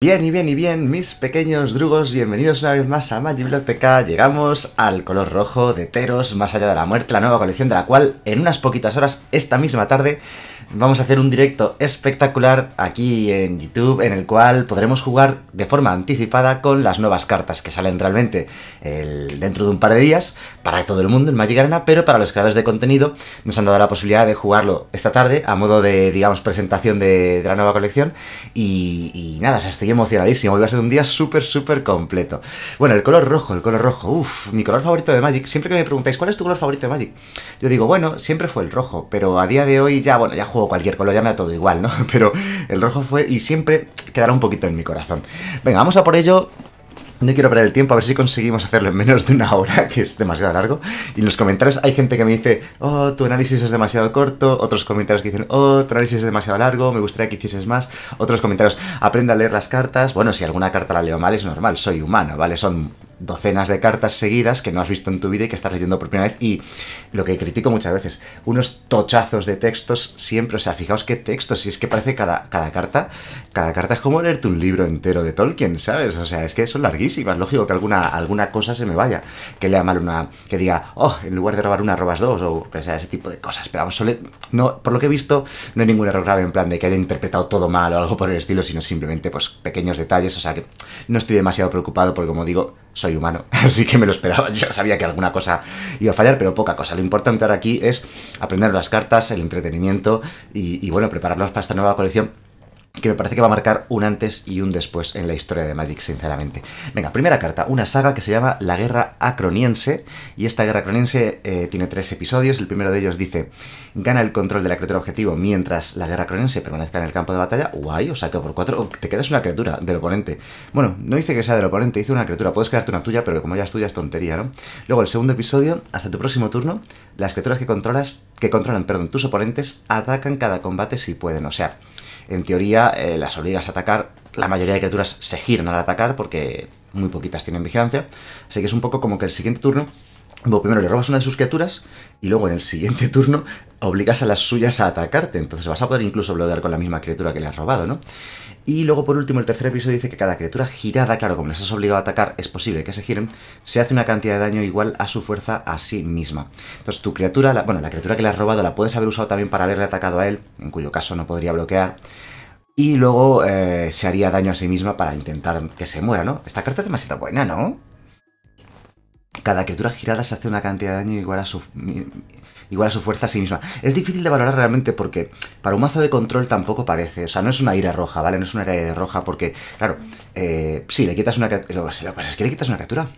Bien y bien y bien, mis pequeños drugos, bienvenidos una vez más a mi Biblioteca. Llegamos al color rojo de Teros, más allá de la muerte, la nueva colección de la cual en unas poquitas horas, esta misma tarde, vamos a hacer un directo espectacular aquí en YouTube en el cual podremos jugar de forma anticipada con las nuevas cartas que salen realmente dentro de un par de días para todo el mundo en Magic Arena, pero para los creadores de contenido nos han dado la posibilidad de jugarlo esta tarde a modo de, digamos, presentación de, la nueva colección y, nada, estoy emocionadísimo, hoy va a ser un día súper, súper completo. Bueno, el color rojo, el color rojo, uff, mi color favorito de Magic, siempre que me preguntáis cuál es tu color favorito de Magic, yo digo, bueno, siempre fue el rojo, pero a día de hoy ya, bueno, ya juego cualquier color, ya me da todo igual, ¿no? Pero el rojo fue y siempre quedará un poquito en mi corazón. Venga, vamos a por ello. No quiero perder el tiempo, a ver si conseguimos hacerlo en menos de una hora, que es demasiado largo. Y en los comentarios hay gente que me dice, oh, tu análisis es demasiado corto. Otros comentarios que dicen, oh, tu análisis es demasiado largo, me gustaría que hicieses más. Otros comentarios, aprenda a leer las cartas. Bueno, si alguna carta la leo mal es normal, soy humano, ¿vale? Son docenas de cartas seguidas que no has visto en tu vida y que estás leyendo por primera vez y lo que critico muchas veces, unos tochazos de textos siempre, o sea, fijaos qué textos, si es que parece cada, cada carta, cada carta es como leerte un libro entero de Tolkien, ¿sabes? O sea, es que son larguísimas, lógico que alguna, alguna cosa se me vaya, que lea mal una, que diga, oh, en lugar de robar una, robas dos, o, que sea, ese tipo de cosas, pero vamos, no, por lo que he visto, no hay ningún error grave en plan de que haya interpretado todo mal o algo por el estilo, sino simplemente, pues, pequeños detalles, o sea, que no estoy demasiado preocupado porque, como digo, soy humano, así que me lo esperaba, yo sabía que alguna cosa iba a fallar, pero poca cosa, lo importante ahora aquí es aprender las cartas, el entretenimiento y, bueno, prepararnos para esta nueva colección que me parece que va a marcar un antes y un después en la historia de Magic, sinceramente. Venga, primera carta, una saga que se llama La Guerra Acroniense, y esta Guerra Acroniense eh, tiene tres episodios, el primero de ellos dice, gana el control de la criatura objetivo mientras la Guerra Acroniense permanezca en el campo de batalla, guay, o sea por cuatro te quedas una criatura del oponente. Bueno, no dice que sea del oponente, dice una criatura, puedes quedarte una tuya, pero como ya es tuya es tontería, ¿no? Luego, el segundo episodio, hasta tu próximo turno, las criaturas que controlas, que controlan, perdón, tus oponentes, atacan cada combate si pueden, o sea en teoría eh, las obligas a atacar, la mayoría de criaturas se giran al atacar porque muy poquitas tienen vigilancia, así que es un poco como que el siguiente turno bueno, primero le robas una de sus criaturas y luego en el siguiente turno obligas a las suyas a atacarte. Entonces vas a poder incluso bloquear con la misma criatura que le has robado, ¿no? Y luego, por último, el tercer episodio dice que cada criatura girada, claro, como les has obligado a atacar, es posible que se giren, se hace una cantidad de daño igual a su fuerza a sí misma. Entonces, tu criatura, bueno, la criatura que le has robado la puedes haber usado también para haberle atacado a él, en cuyo caso no podría bloquear. Y luego eh, se haría daño a sí misma para intentar que se muera, ¿no? Esta carta es demasiado buena, ¿no? Cada criatura girada se hace una cantidad de daño igual a su igual a su fuerza a sí misma. Es difícil de valorar realmente porque para un mazo de control tampoco parece. O sea, no es una ira roja, ¿vale? No es una ira de roja porque, claro, eh, sí, le quitas una criatura. Lo que pasa es que le quitas una criatura.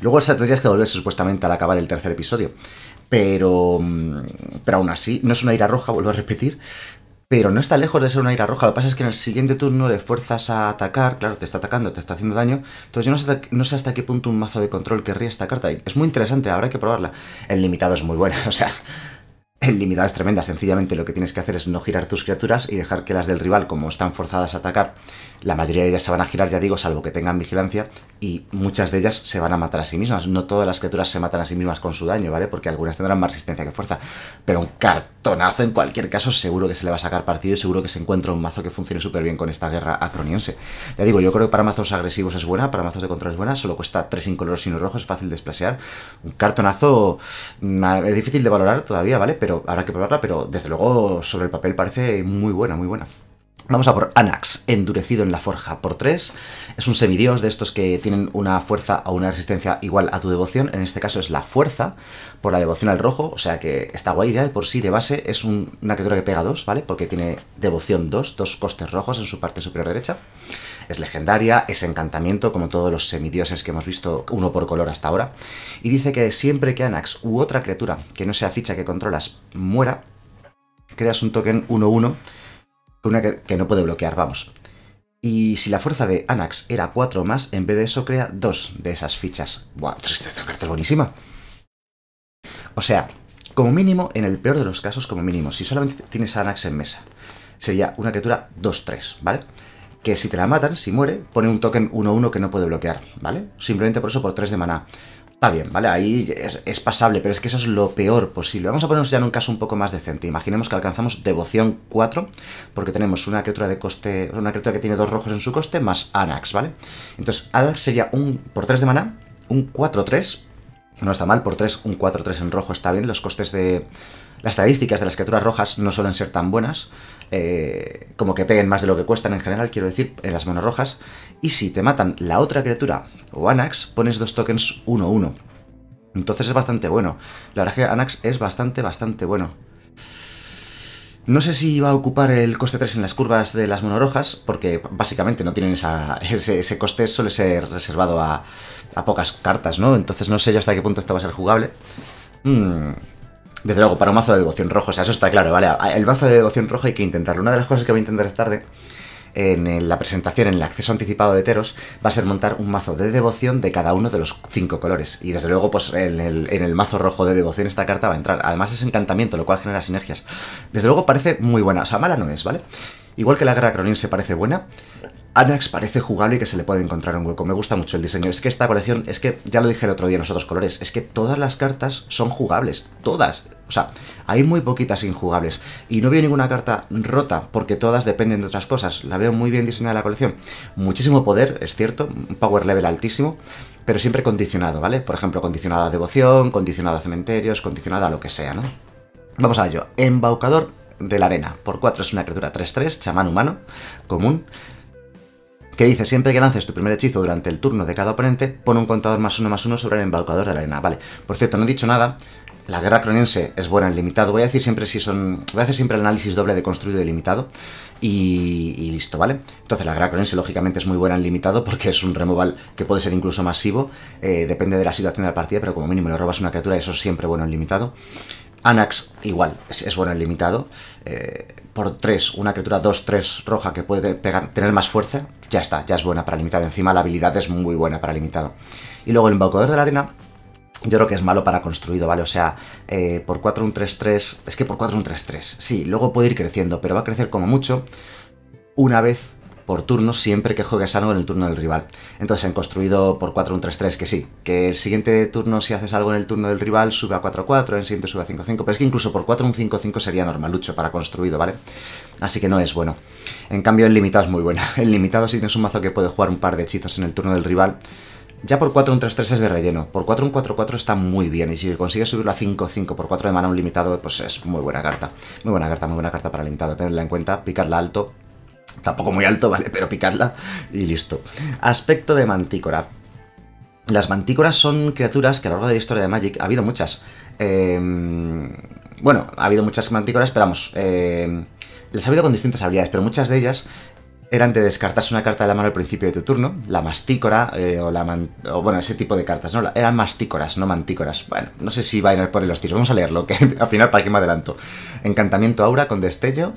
Luego tendrías que volverse supuestamente al acabar el tercer episodio. Pero, mm, pero aún así, no es una ira roja, vuelvo a repetir. Pero no está lejos de ser una ira roja. Lo que pasa es que en el siguiente turno le fuerzas a atacar. Claro, te está atacando, te está haciendo daño. Entonces yo no sé, hasta qué punto un mazo de control querría esta carta. Es muy interesante, habrá que probarla. El limitado es muy bueno, o sea, el limitado es tremenda, sencillamente lo que tienes que hacer es no girar tus criaturas y dejar que las del rival, como están forzadas a atacar, la mayoría de ellas se van a girar, ya digo, salvo que tengan vigilancia, y muchas de ellas se van a matar a sí mismas. No todas las criaturas se matan a sí mismas con su daño, ¿vale? Porque algunas tendrán más resistencia que fuerza. Pero un cartonazo, en cualquier caso, seguro que se le va a sacar partido y seguro que se encuentra un mazo que funcione súper bien con esta guerra acroniense. Ya digo, yo creo que para mazos agresivos es buena, para mazos de control es buena, solo cuesta 3 incoloros y un rojo, es fácil de Un cartonazo mm, es difícil de valorar todavía, ¿vale? Pero habrá que probarla, pero desde luego sobre el papel parece muy buena, muy buena. Vamos a por Anax, endurecido en la forja por 3. Es un semidios de estos que tienen una fuerza o una resistencia igual a tu devoción. En este caso es la fuerza por la devoción al rojo, o sea que esta guay ya de por sí de base. Es una criatura que pega 2, ¿vale? Porque tiene devoción 2, dos costes rojos en su parte superior derecha. Es legendaria, es encantamiento, como todos los semidioses que hemos visto, uno por color hasta ahora. Y dice que siempre que Anax u otra criatura que no sea ficha que controlas muera, creas un token 1-1 una que, no puede bloquear, vamos. Y si la fuerza de Anax era 4 más, en vez de eso crea 2 de esas fichas. ¡Buah! Esta carta es buenísima. O sea, como mínimo, en el peor de los casos, como mínimo, si solamente tienes a Anax en mesa, sería una criatura 2-3, ¿vale? Que si te la matan, si muere, pone un token 1-1 que no puede bloquear, ¿vale? Simplemente por eso, por 3 de maná bien, ¿vale? Ahí es, pasable, pero es que eso es lo peor posible. Vamos a ponernos ya en un caso un poco más decente. Imaginemos que alcanzamos devoción 4, porque tenemos una criatura de coste. Una criatura que tiene dos rojos en su coste, más Anax, ¿vale? Entonces, Anax sería un por 3 de mana, un 4-3. No está mal, por 3, un 4-3 en rojo está bien. Los costes de. Las estadísticas de las criaturas rojas no suelen ser tan buenas, eh, como que peguen más de lo que cuestan en general, quiero decir, en las manos rojas, y si te matan la otra criatura o Anax, pones dos tokens 1-1. Entonces es bastante bueno. La verdad es que Anax es bastante, bastante bueno. No sé si va a ocupar el coste 3 en las curvas de las monorojas, porque básicamente no tienen esa, ese, coste, suele ser reservado a, pocas cartas, ¿no? Entonces no sé yo hasta qué punto esto va a ser jugable. Mm. Desde luego, para un mazo de devoción rojo, o sea, eso está claro, ¿vale? El mazo de devoción rojo hay que intentarlo. Una de las cosas que voy a intentar es tarde en la presentación, en el acceso anticipado de Teros, va a ser montar un mazo de devoción de cada uno de los cinco colores. Y desde luego, pues en el, mazo rojo de devoción esta carta va a entrar. Además es encantamiento, lo cual genera sinergias. Desde luego parece muy buena, o sea, mala no es, ¿vale? Igual que la guerra Cronin se parece buena, Anax parece jugable y que se le puede encontrar un hueco. Me gusta mucho el diseño. Es que esta colección, es que ya lo dije el otro día en los otros colores, es que todas las cartas son jugables. Todas. O sea, hay muy poquitas injugables. Y no veo ninguna carta rota, porque todas dependen de otras cosas. La veo muy bien diseñada la colección. Muchísimo poder, es cierto, un power level altísimo, pero siempre condicionado, ¿vale? Por ejemplo, condicionada a devoción, condicionada a cementerios, condicionada a lo que sea, ¿no? Vamos a ello. Embaucador de la arena. Por 4 es una criatura 3-3, chamán humano, común que dice siempre que lances tu primer hechizo durante el turno de cada oponente, pon un contador más uno más uno sobre el embaucador de la arena. Vale, por cierto, no he dicho nada. La guerra croniense es buena en limitado. Voy a decir siempre si son. Voy a hacer siempre el análisis doble de construido y limitado. Y, listo, ¿vale? Entonces la guerra croniense lógicamente es muy buena en limitado porque es un removal que puede ser incluso masivo. Eh, depende de la situación de la partida, pero como mínimo le robas una criatura, eso es siempre bueno en limitado. Anax, igual, es, es bueno el limitado. Eh, por 3, una criatura 2-3 roja que puede tener más fuerza, ya está, ya es buena para limitado. Encima la habilidad es muy buena para limitado. Y luego el embaucador de la arena, yo creo que es malo para construido, ¿vale? O sea, eh, por 4 1 3-3, es que por 4 1 3-3, sí, luego puede ir creciendo, pero va a crecer como mucho una vez por turno siempre que juegues algo en el turno del rival. Entonces en construido por 4 1 3-3, que sí, que el siguiente turno si haces algo en el turno del rival sube a 4-4, el siguiente sube a 5-5, pero es que incluso por 4 1 5-5 sería normalucho para construido, ¿vale? Así que no es bueno. En cambio el limitado es muy bueno. El limitado si tienes un mazo que puede jugar un par de hechizos en el turno del rival, ya por 4 1 3-3 es de relleno, por 4 1 4-4 está muy bien y si consigues subirlo a 5-5 por 4 de mana un limitado, pues es muy buena carta. Muy buena carta, muy buena carta para limitado, tenedla en cuenta, picarla alto Tampoco muy alto, ¿vale? Pero picadla y listo. Aspecto de mantícora. Las mantícoras son criaturas que a lo largo de la historia de Magic ha habido muchas. Em, bueno, ha habido muchas mantícoras, pero vamos, em, las ha habido con distintas habilidades, pero muchas de ellas eran de descartarse una carta de la mano al principio de tu turno, la mastícora eh, o la o, bueno, ese tipo de cartas, ¿no? Eran mastícoras, no mantícoras. Bueno, no sé si va a ir por los tiros. Vamos a leerlo, que al final para qué me adelanto. Encantamiento aura con destello,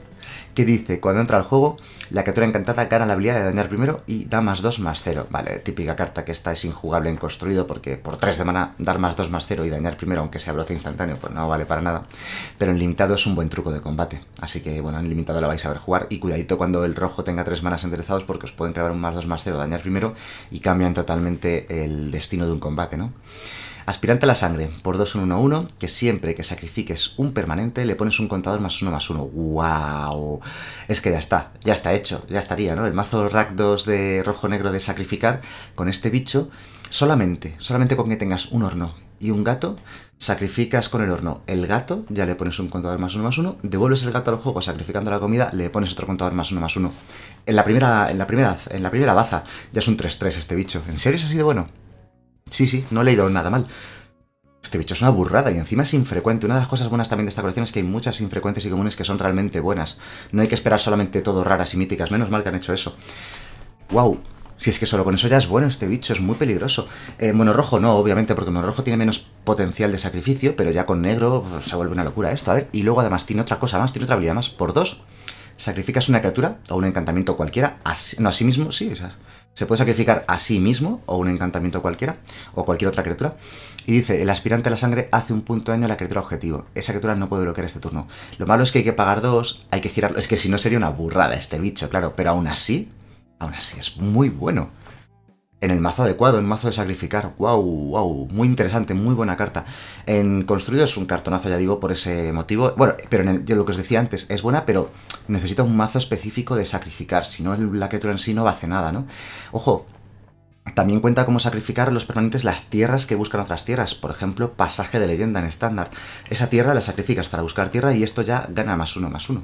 que dice, cuando entra al juego, la criatura encantada gana la habilidad de dañar primero y da más 2 más 0. Vale, típica carta que esta es injugable en construido porque por 3 de mana dar más 2 más 0 y dañar primero, aunque sea brote instantáneo, pues no vale para nada. Pero en limitado es un buen truco de combate, así que bueno, en limitado la vais a ver jugar y cuidadito cuando el rojo tenga 3 manas enderezados porque os pueden clavar un más 2 más 0 dañar primero y cambian totalmente el destino de un combate, ¿no? Aspirante a la sangre, por 2 1 1 1, que siempre que sacrifiques un permanente le pones un contador más 1 más 1. ¡Wow! Es que ya está, ya está hecho, ya estaría, ¿no? El mazo Rack 2 de rojo-negro de sacrificar con este bicho, solamente, solamente con que tengas un horno y un gato, sacrificas con el horno el gato, ya le pones un contador más 1 más 1, devuelves el gato al juego sacrificando la comida, le pones otro contador más 1 más 1. En la primera, en la primera, en la primera baza, ya es un 3-3 este bicho. ¿En serio es así de bueno? Sí, sí, no le he leído nada mal. Este bicho es una burrada y encima es infrecuente. Una de las cosas buenas también de esta colección es que hay muchas infrecuentes y comunes que son realmente buenas. No hay que esperar solamente todo raras y míticas, menos mal que han hecho eso. ¡Wow! Si es que solo con eso ya es bueno este bicho, es muy peligroso. Eh, rojo no, obviamente, porque rojo tiene menos potencial de sacrificio, pero ya con negro pues, se vuelve una locura esto. A ver, y luego además tiene otra cosa más, tiene otra habilidad más. Por dos, sacrificas una criatura o un encantamiento cualquiera, no a sí mismo, sí, o se puede sacrificar a sí mismo o un encantamiento cualquiera o cualquier otra criatura. Y dice, el aspirante a la sangre hace un punto de daño a la criatura objetivo. Esa criatura no puede bloquear este turno. Lo malo es que hay que pagar dos, hay que girarlo. Es que si no sería una burrada este bicho, claro. Pero aún así, aún así es muy bueno en el mazo adecuado, en mazo de sacrificar. ¡Wow! ¡Wow! Muy interesante, muy buena carta. En construido es un cartonazo, ya digo, por ese motivo. Bueno, pero yo lo que os decía antes, es buena, pero necesita un mazo específico de sacrificar. Si no, la criatura en sí no va nada, ¿no? Ojo, también cuenta cómo sacrificar los permanentes las tierras que buscan otras tierras, por ejemplo, pasaje de leyenda en estándar. Esa tierra la sacrificas para buscar tierra y esto ya gana más uno, más uno.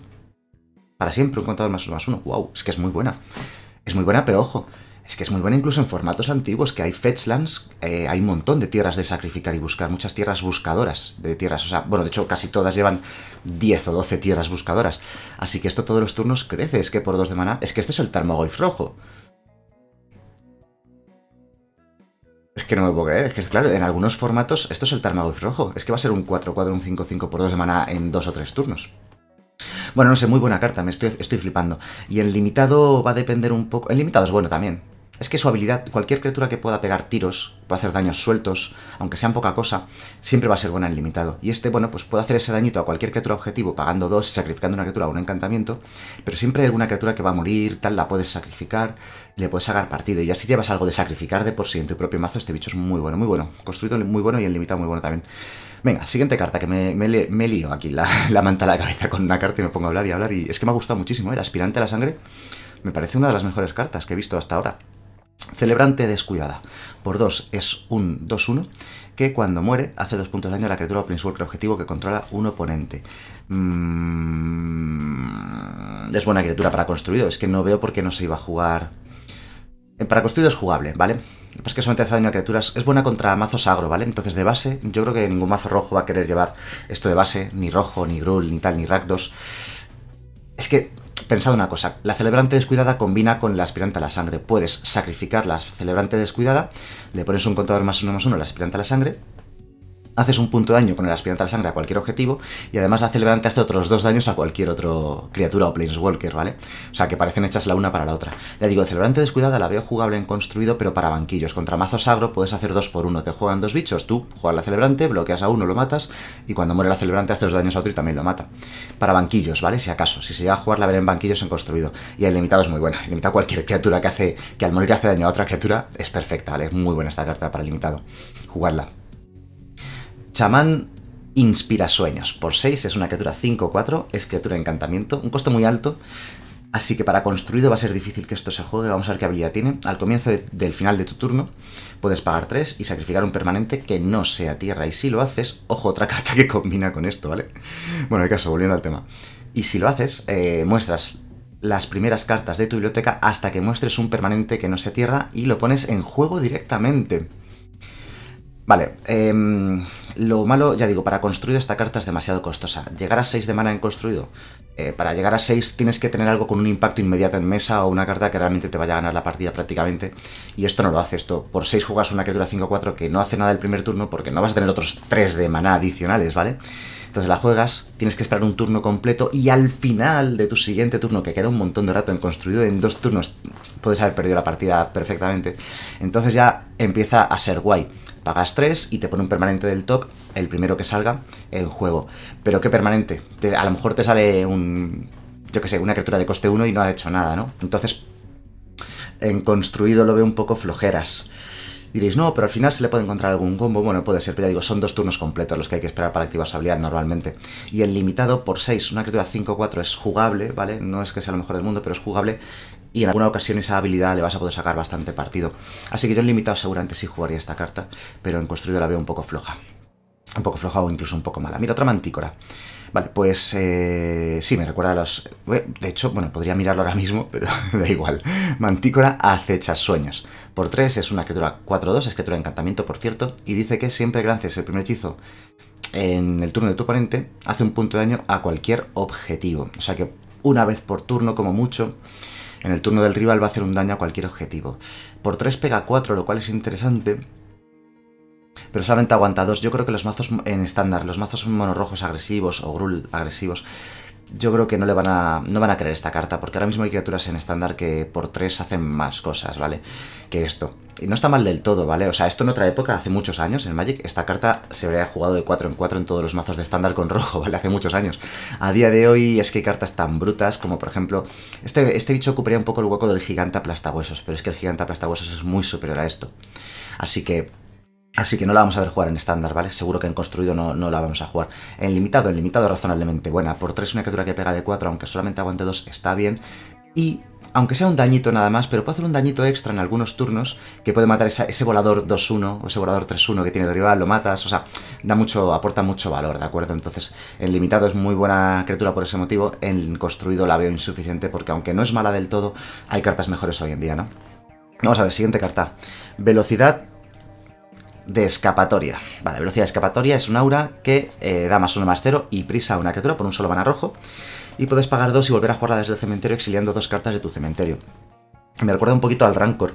Para siempre un contador más uno, más uno. ¡Wow! Es que es muy buena. Es muy buena, pero ojo, es que es muy buena incluso en formatos antiguos, que hay Fetchlands, eh, hay un montón de tierras de sacrificar y buscar, muchas tierras buscadoras de tierras, o sea, bueno, de hecho casi todas llevan 10 o 12 tierras buscadoras, así que esto todos los turnos crece, es que por dos de maná, es que esto es el Tarmogoyf rojo. Es que no me puedo creer, es que claro, en algunos formatos esto es el Tarmogoyf rojo, es que va a ser un 4-4, un 5-5 por dos de maná en dos o tres turnos. Bueno, no sé, muy buena carta, me estoy, estoy flipando. Y el limitado va a depender un poco. El limitado es bueno también, es que su habilidad, cualquier criatura que pueda pegar tiros, pueda hacer daños sueltos, aunque sean poca cosa, siempre va a ser buena en limitado. Y este, bueno, pues puede hacer ese dañito a cualquier criatura objetivo pagando dos y sacrificando una criatura o un encantamiento, pero siempre hay alguna criatura que va a morir, tal, la puedes sacrificar, le puedes sacar partido. Y así llevas algo de sacrificar de por sí en tu propio mazo, este bicho es muy bueno, muy bueno. Construido muy bueno y en limitado muy bueno también. Venga, siguiente carta, que me, me, lío aquí la, la, manta a la cabeza con una carta y me pongo a hablar y a hablar. Y es que me ha gustado muchísimo, el ¿eh? aspirante a la sangre. Me parece una de las mejores cartas que he visto hasta ahora. Celebrante descuidada. Por 2 es un 2-1 que cuando muere hace 2 puntos de daño a la criatura principal planeswalker objetivo que controla un oponente. Mm, es buena criatura para construido, es que no veo por qué no se iba a jugar. Eh, para construido es jugable, ¿vale? Lo que pasa es que solamente hace daño a criaturas. Es buena contra mazos agro, ¿vale? Entonces de base, yo creo que ningún mazo rojo va a querer llevar esto de base, ni rojo, ni grul, ni tal, ni rakdos. Es que Pensad una cosa, la celebrante descuidada combina con la aspirante a la sangre. Puedes sacrificar la celebrante descuidada, le pones un contador más uno más uno a la aspirante a la sangre, haces un punto de daño con el aspirante a sangre a cualquier objetivo y además la celebrante hace otros dos daños a cualquier otra criatura o planeswalker, ¿vale? O sea, que parecen hechas la una para la otra. Ya digo, celebrante descuidada la veo jugable en construido, pero para banquillos. Contra mazos agro puedes hacer dos por uno. Te juegan dos bichos, tú juegas la celebrante, bloqueas a uno, lo matas y cuando muere la celebrante hace dos daños a otro y también lo mata. Para banquillos, ¿vale? Si acaso, si se llega a jugar la ver en banquillos en construido. Y el limitado es muy buena. limita cualquier criatura que hace que al morir hace daño a otra criatura es perfecta, ¿vale? Es muy buena esta carta para el limitado. jugarla Chamán inspira sueños. Por 6 es una criatura 5-4, es criatura de encantamiento, un costo muy alto. Así que para construido va a ser difícil que esto se juegue. Vamos a ver qué habilidad tiene. Al comienzo del final de tu turno puedes pagar 3 y sacrificar un permanente que no sea tierra. Y si lo haces, ojo, otra carta que combina con esto, ¿vale? Bueno, en el caso, volviendo al tema. Y si lo haces, eh, muestras las primeras cartas de tu biblioteca hasta que muestres un permanente que no sea tierra y lo pones en juego directamente. Vale, em, lo malo, ya digo, para construir esta carta es demasiado costosa. Llegar a 6 de mana en construido. Eh, para llegar a 6 tienes que tener algo con un impacto inmediato en mesa o una carta que realmente te vaya a ganar la partida prácticamente. Y esto no lo hace. Esto por 6 juegas una criatura 5-4 que no hace nada el primer turno porque no vas a tener otros 3 de mana adicionales, ¿vale? Entonces la juegas, tienes que esperar un turno completo y al final de tu siguiente turno, que queda un montón de rato en construido, en dos turnos puedes haber perdido la partida perfectamente. Entonces ya empieza a ser guay. Pagas 3 y te pone un permanente del top, el primero que salga, en juego. Pero ¿qué permanente? a lo mejor te sale un... Yo qué sé, una criatura de coste 1 y no ha hecho nada, ¿no? Entonces, en construido lo veo un poco flojeras. Diréis, no, pero al final se le puede encontrar algún combo. Bueno, puede ser, pero digo, son dos turnos completos los que hay que esperar para activar su habilidad normalmente. Y el limitado por 6, una criatura 5-4 es jugable, ¿vale? No es que sea lo mejor del mundo, pero es jugable y en alguna ocasión esa habilidad le vas a poder sacar bastante partido. Así que yo en limitado seguramente sí jugaría esta carta, pero en construido la veo un poco floja. Un poco floja o incluso un poco mala. Mira, otra mantícora. Vale, pues eh, sí, me recuerda a los... Eh, de hecho, bueno, podría mirarlo ahora mismo, pero da igual. Mantícora acecha sueños. Por 3 es una criatura 4-2, es criatura de encantamiento, por cierto, y dice que siempre que lances el primer hechizo en el turno de tu oponente, hace un punto de daño a cualquier objetivo. O sea que una vez por turno, como mucho, en el turno del rival va a hacer un daño a cualquier objetivo. Por 3 pega 4, lo cual es interesante. Pero solamente aguanta 2. Yo creo que los mazos en estándar, los mazos monorrojos agresivos o grul agresivos, yo creo que no le van a, no van a creer esta carta, porque ahora mismo hay criaturas en estándar que por tres hacen más cosas, ¿vale? Que esto. Y no está mal del todo, ¿vale? O sea, esto en otra época, hace muchos años, en Magic, esta carta se habría jugado de 4 en 4 en todos los mazos de estándar con rojo, ¿vale? Hace muchos años. A día de hoy es que hay cartas tan brutas como, por ejemplo, este, este bicho ocuparía un poco el hueco del gigante aplastahuesos, pero es que el gigante aplastahuesos es muy superior a esto. Así que Así que no la vamos a ver jugar en estándar, ¿vale? Seguro que en construido no, no, la vamos a jugar. En limitado, en limitado razonablemente buena. Por 3 una criatura que pega de 4, aunque solamente aguante 2, está bien. Y aunque sea un dañito nada más, pero puede hacer un dañito extra en algunos turnos que puede matar ese volador 2-1 o ese volador 3-1 que tiene el rival, lo matas, o sea, da mucho, aporta mucho valor, ¿de acuerdo? Entonces, en limitado es muy buena criatura por ese motivo, en construido la veo insuficiente porque aunque no es mala del todo, hay cartas mejores hoy en día, ¿no? Vamos a ver, siguiente carta. Velocidad de escapatoria. Vale, velocidad de escapatoria es un aura que eh, da más uno más cero y prisa a una criatura por un solo mana rojo. Y puedes pagar dos y volver a jugarla desde el cementerio exiliando dos cartas de tu cementerio. Me recuerda un poquito al Rancor.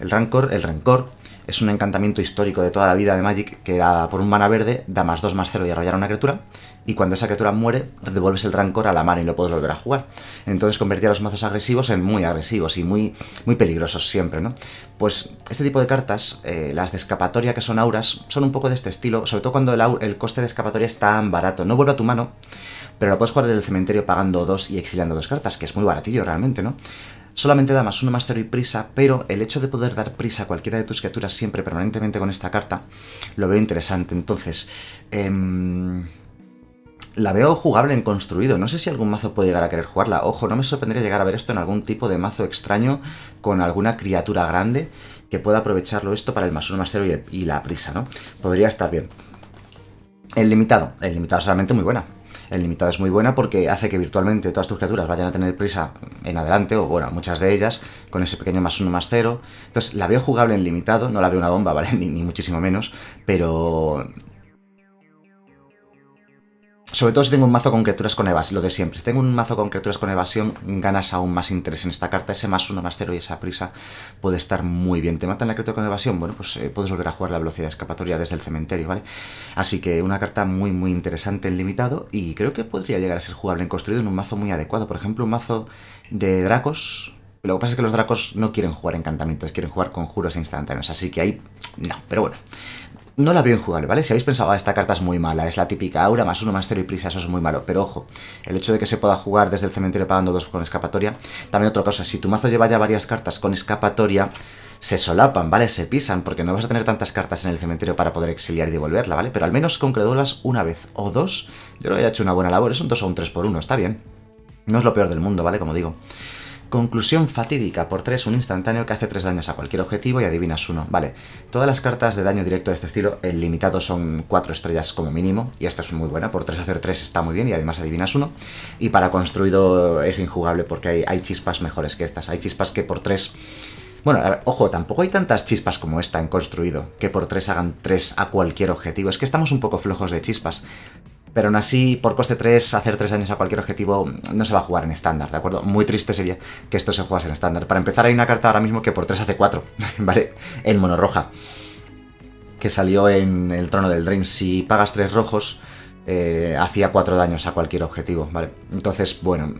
El Rancor, el rancor es un encantamiento histórico de toda la vida de Magic que da por un mana verde da más 2 más 0 y arrollar una criatura. Y cuando esa criatura muere, devuelves el rancor a la mano y lo puedes volver a jugar. Entonces convertía a los mazos agresivos en muy agresivos y muy, muy peligrosos siempre, ¿no? Pues este tipo de cartas, eh, las de escapatoria que son auras, son un poco de este estilo, sobre todo cuando el, coste de escapatoria es tan barato. No vuelve a tu mano, pero lo puedes jugar desde el cementerio pagando 2 y exiliando dos cartas, que es muy baratillo realmente, ¿no? Solamente da más uno, más cero y prisa, pero el hecho de poder dar prisa a cualquiera de tus criaturas siempre, permanentemente con esta carta, lo veo interesante. Entonces, em, la veo jugable en construido. No sé si algún mazo puede llegar a querer jugarla. Ojo, no me sorprendería llegar a ver esto en algún tipo de mazo extraño con alguna criatura grande que pueda aprovecharlo esto para el más uno, más cero y, la prisa, ¿no? Podría estar bien. El limitado. El limitado es realmente muy buena. El limitado es muy buena porque hace que virtualmente todas tus criaturas vayan a tener prisa en adelante, o bueno, muchas de ellas, con ese pequeño más uno más cero. Entonces, la veo jugable en limitado, no la veo una bomba, ¿vale? Ni, muchísimo menos, pero sobre todo si tengo un mazo con criaturas con evasión, lo de siempre. Si tengo un mazo con criaturas con evasión, ganas aún más interés en esta carta. Ese más uno, más cero y esa prisa puede estar muy bien. Te matan la criatura con evasión, bueno, pues eh, puedes volver a jugar la velocidad de escapatoria desde el cementerio, ¿vale? Así que una carta muy, muy interesante en limitado y creo que podría llegar a ser jugable en construido en un mazo muy adecuado. Por ejemplo, un mazo de dracos, lo que pasa es que los dracos no quieren jugar encantamientos, quieren jugar conjuros e instantáneos, así que ahí no, pero bueno no la veo jugable, ¿vale? Si habéis pensado, ah, esta carta es muy mala, es la típica aura, más uno, más cero y prisa, eso es muy malo. Pero ojo, el hecho de que se pueda jugar desde el cementerio pagando dos con escapatoria. También otra cosa, si tu mazo lleva ya varias cartas con escapatoria, se solapan, ¿vale? Se pisan, porque no vas a tener tantas cartas en el cementerio para poder exiliar y devolverla, ¿vale? Pero al menos con una vez o dos, yo lo he hecho una buena labor. Es un 2 o un 3 por 1, está bien. No es lo peor del mundo, ¿vale? Como digo. Conclusión fatídica por 3, un instantáneo que hace 3 daños a cualquier objetivo y adivinas uno. Vale, todas las cartas de daño directo de este estilo, el limitado son 4 estrellas como mínimo, y esta es muy buena, por 3 hacer 3 está muy bien y además adivinas uno. Y para construido es injugable porque hay, chispas mejores que estas, hay chispas que por 3... Bueno, ojo, tampoco hay tantas chispas como esta en construido, que por 3 hagan 3 a cualquier objetivo, es que estamos un poco flojos de chispas pero aún así, por coste 3, hacer 3 daños a cualquier objetivo no se va a jugar en estándar, ¿de acuerdo? Muy triste sería que esto se jugase en estándar. Para empezar, hay una carta ahora mismo que por 3 hace 4, ¿vale? En mono roja, que salió en el trono del Drain. Si pagas 3 rojos, eh, hacía 4 daños a cualquier objetivo, ¿vale? Entonces, bueno,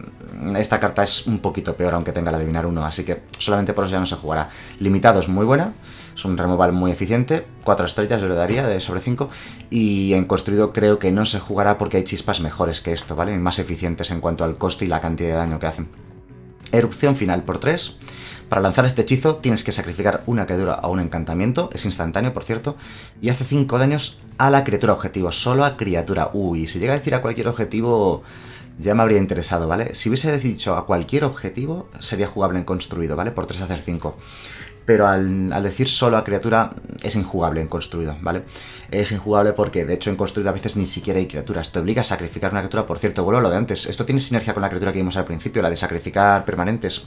esta carta es un poquito peor, aunque tenga la adivinar 1, así que solamente por eso ya no se jugará. Limitado es muy buena. Es un removal muy eficiente, 4 estrellas le daría de sobre 5 y en construido creo que no se jugará porque hay chispas mejores que esto, ¿vale? Más eficientes en cuanto al coste y la cantidad de daño que hacen. Erupción final por 3. Para lanzar este hechizo tienes que sacrificar una criatura a un encantamiento, es instantáneo por cierto, y hace 5 daños a la criatura objetivo, solo a criatura. Uy, si llega a decir a cualquier objetivo ya me habría interesado, ¿vale? Si hubiese dicho a cualquier objetivo sería jugable en construido, ¿vale? Por 3 hacer 5 pero al, decir solo a criatura es injugable en construido, ¿vale? Es injugable porque, de hecho, en construido a veces ni siquiera hay criaturas. Te obliga a sacrificar una criatura, por cierto, vuelvo a lo de antes. Esto tiene sinergia con la criatura que vimos al principio, la de sacrificar permanentes.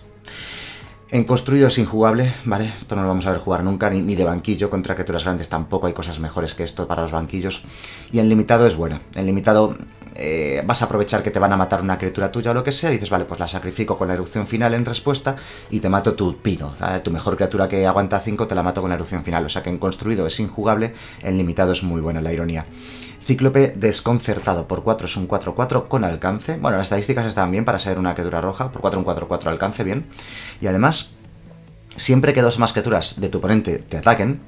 En construido es injugable, ¿vale? Esto no lo vamos a ver jugar nunca, ni, ni, de banquillo. Contra criaturas grandes tampoco hay cosas mejores que esto para los banquillos. Y en limitado es buena. En limitado eh, vas a aprovechar que te van a matar una criatura tuya o lo que sea. Y dices, vale, pues la sacrifico con la erupción final en respuesta y te mato tu pino. Ah, tu mejor criatura que aguanta 5 te la mato con la erupción final. O sea que en construido es injugable, en limitado es muy buena la ironía. Cíclope desconcertado por 4 es un 4-4 con alcance. Bueno, las estadísticas están bien para ser una criatura roja. Por 4 un 4-4 alcance, bien. Y además, siempre que dos más criaturas de tu oponente te ataquen,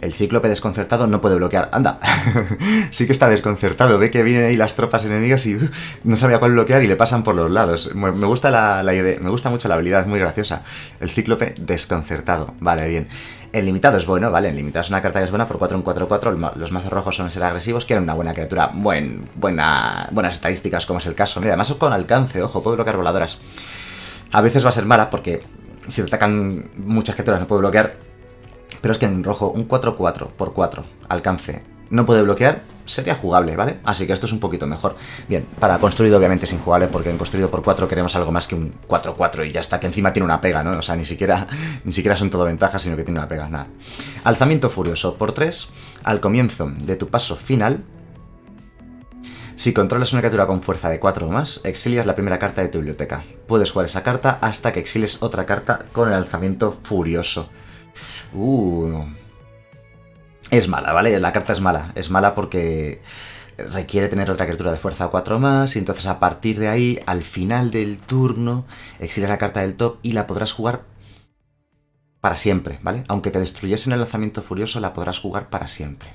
el cíclope desconcertado no puede bloquear. Anda, sí que está desconcertado. Ve que vienen ahí las tropas enemigas y uh, no sabía cuál bloquear y le pasan por los lados. Me gusta la, la idea, me gusta mucho la habilidad, es muy graciosa. El cíclope desconcertado. Vale, bien. El limitado es bueno, ¿vale? El limitado es una carta que es buena por 4 un 4, 4. Los mazos rojos son ser agresivos, quieren una buena criatura, buen, buena, buenas estadísticas, como es el caso. Mira, además con alcance, ojo, puedo bloquear voladoras. A veces va a ser mala porque si te atacan muchas criaturas no puede bloquear. Pero es que en rojo, un 4-4 por 4, alcance no puede bloquear, sería jugable, ¿vale? Así que esto es un poquito mejor. Bien, para construido obviamente es injugable porque en construido por 4 queremos algo más que un 4-4 y ya está, que encima tiene una pega, ¿no? O sea, ni siquiera, ni siquiera son todo ventajas, sino que tiene una pega, nada. Alzamiento furioso por 3, al comienzo de tu paso final, si controlas una criatura con fuerza de 4 o más, exilias la primera carta de tu biblioteca. Puedes jugar esa carta hasta que exiles otra carta con el alzamiento furioso. Uh, es mala, ¿vale? La carta es mala. Es mala porque requiere tener otra criatura de fuerza cuatro más y entonces a partir de ahí, al final del turno, exiles la carta del top y la podrás jugar para siempre, ¿vale? Aunque te en el lanzamiento furioso, la podrás jugar para siempre.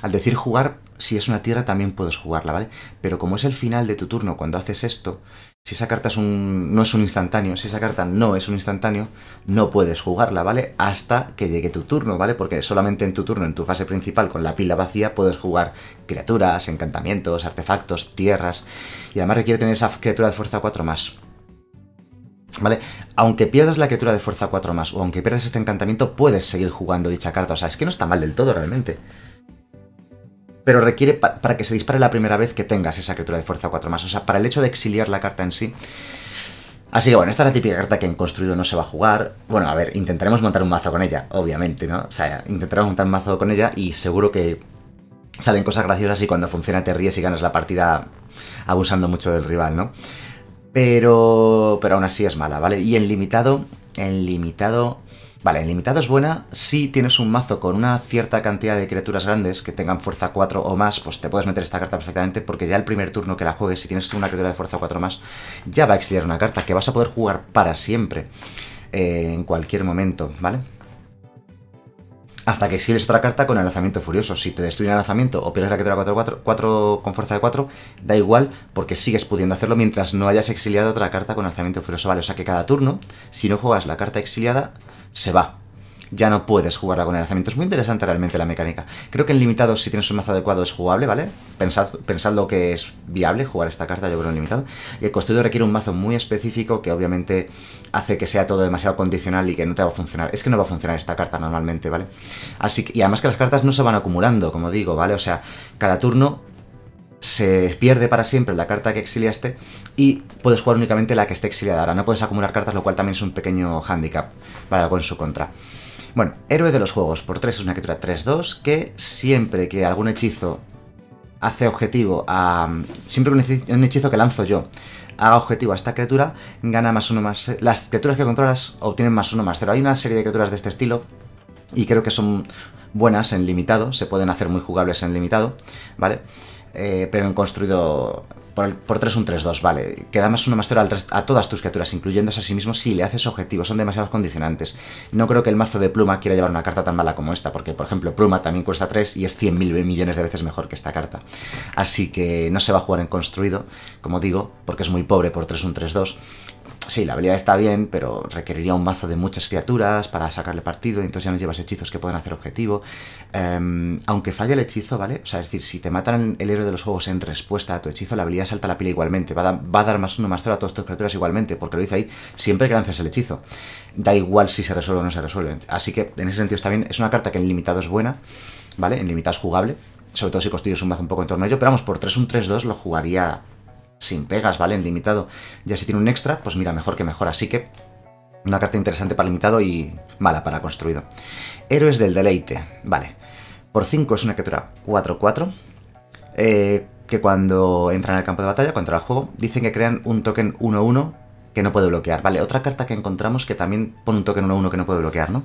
Al decir jugar, si es una tierra también puedes jugarla, ¿vale? Pero como es el final de tu turno cuando haces esto, si esa carta un, no es un instantáneo, si esa carta no es un instantáneo, no puedes jugarla, ¿vale? Hasta que llegue tu turno, ¿vale? Porque solamente en tu turno, en tu fase principal, con la pila vacía, puedes jugar criaturas, encantamientos, artefactos, tierras. Y además requiere tener esa criatura de fuerza 4 más. ¿Vale? Aunque pierdas la criatura de fuerza 4 más o aunque pierdas este encantamiento, puedes seguir jugando dicha carta. O sea, es que no está mal del todo realmente pero requiere para que se dispare la primera vez que tengas esa criatura de fuerza 4 más. O sea, para el hecho de exiliar la carta en sí. Así que bueno, esta es la típica carta que en construido no se va a jugar. Bueno, a ver, intentaremos montar un mazo con ella, obviamente, ¿no? O sea, intentaremos montar un mazo con ella y seguro que salen cosas graciosas y cuando funciona te ríes y ganas la partida abusando mucho del rival, ¿no? Pero, pero aún así es mala, ¿vale? Y en limitado, en limitado Vale, el limitada es buena si tienes un mazo con una cierta cantidad de criaturas grandes que tengan fuerza 4 o más, pues te puedes meter esta carta perfectamente porque ya el primer turno que la juegues, si tienes una criatura de fuerza 4 o más, ya va a exiliar una carta que vas a poder jugar para siempre, eh, en cualquier momento, ¿vale? hasta que exiles otra carta con el lanzamiento furioso. Si te destruye el lanzamiento o pierdes la criatura 4, con fuerza de 4, da igual porque sigues pudiendo hacerlo mientras no hayas exiliado otra carta con lanzamiento furioso. Vale, o sea que cada turno, si no juegas la carta exiliada, se va. Ya no puedes jugar con el lanzamiento. Es muy interesante realmente la mecánica. Creo que en limitado, si tienes un mazo adecuado, es jugable, ¿vale? Pensad, lo que es viable jugar esta carta, yo creo, en limitado. Y el construido requiere un mazo muy específico que obviamente hace que sea todo demasiado condicional y que no te va a funcionar. Es que no va a funcionar esta carta normalmente, ¿vale? Así que, y además que las cartas no se van acumulando, como digo, ¿vale? O sea, cada turno se pierde para siempre la carta que exiliaste y puedes jugar únicamente la que esté exiliada ahora. No puedes acumular cartas, lo cual también es un pequeño handicap para algo en su contra. Bueno, héroe de los juegos por 3 es una criatura 3-2 que siempre que algún hechizo hace objetivo a... Siempre un hechizo que lanzo yo haga objetivo a esta criatura, gana más uno más... Las criaturas que controlas obtienen más uno más 0. Hay una serie de criaturas de este estilo y creo que son buenas en limitado, se pueden hacer muy jugables en limitado, ¿vale? Eh, pero en construido por, 3 un 3-2, vale. Que da más una master a todas tus criaturas, incluyéndose a sí mismo, si le haces objetivos, son demasiados condicionantes. No creo que el mazo de Pluma quiera llevar una carta tan mala como esta, porque, por ejemplo, Pluma también cuesta 3 y es 100.000 millones de veces mejor que esta carta. Así que no se va a jugar en construido, como digo, porque es muy pobre por 3 un 3-2 sí, la habilidad está bien, pero requeriría un mazo de muchas criaturas para sacarle partido, y entonces ya no llevas hechizos que puedan hacer objetivo. Em, aunque falle el hechizo, ¿vale? O sea, es decir, si te matan el héroe de los juegos en respuesta a tu hechizo, la habilidad salta la pila igualmente. Va a, dar, más uno, más cero a todas tus criaturas igualmente, porque lo dice ahí siempre que lances el hechizo. Da igual si se resuelve o no se resuelve. Así que, en ese sentido está bien. Es una carta que en limitado es buena, ¿vale? En limitado es jugable. Sobre todo si construyes un mazo un poco en torno a ello. Pero vamos, por 3, 1 3-2 lo jugaría sin pegas, ¿vale? En limitado. Ya si tiene un extra, pues mira, mejor que mejor. Así que una carta interesante para limitado y mala para construido. Héroes del deleite, vale. Por 5 es una criatura 4-4. Eh, que cuando entran al campo de batalla, contra al juego, dicen que crean un token 1-1 que no puede bloquear, ¿vale? Otra carta que encontramos que también pone un token 1-1 que no puede bloquear, ¿no?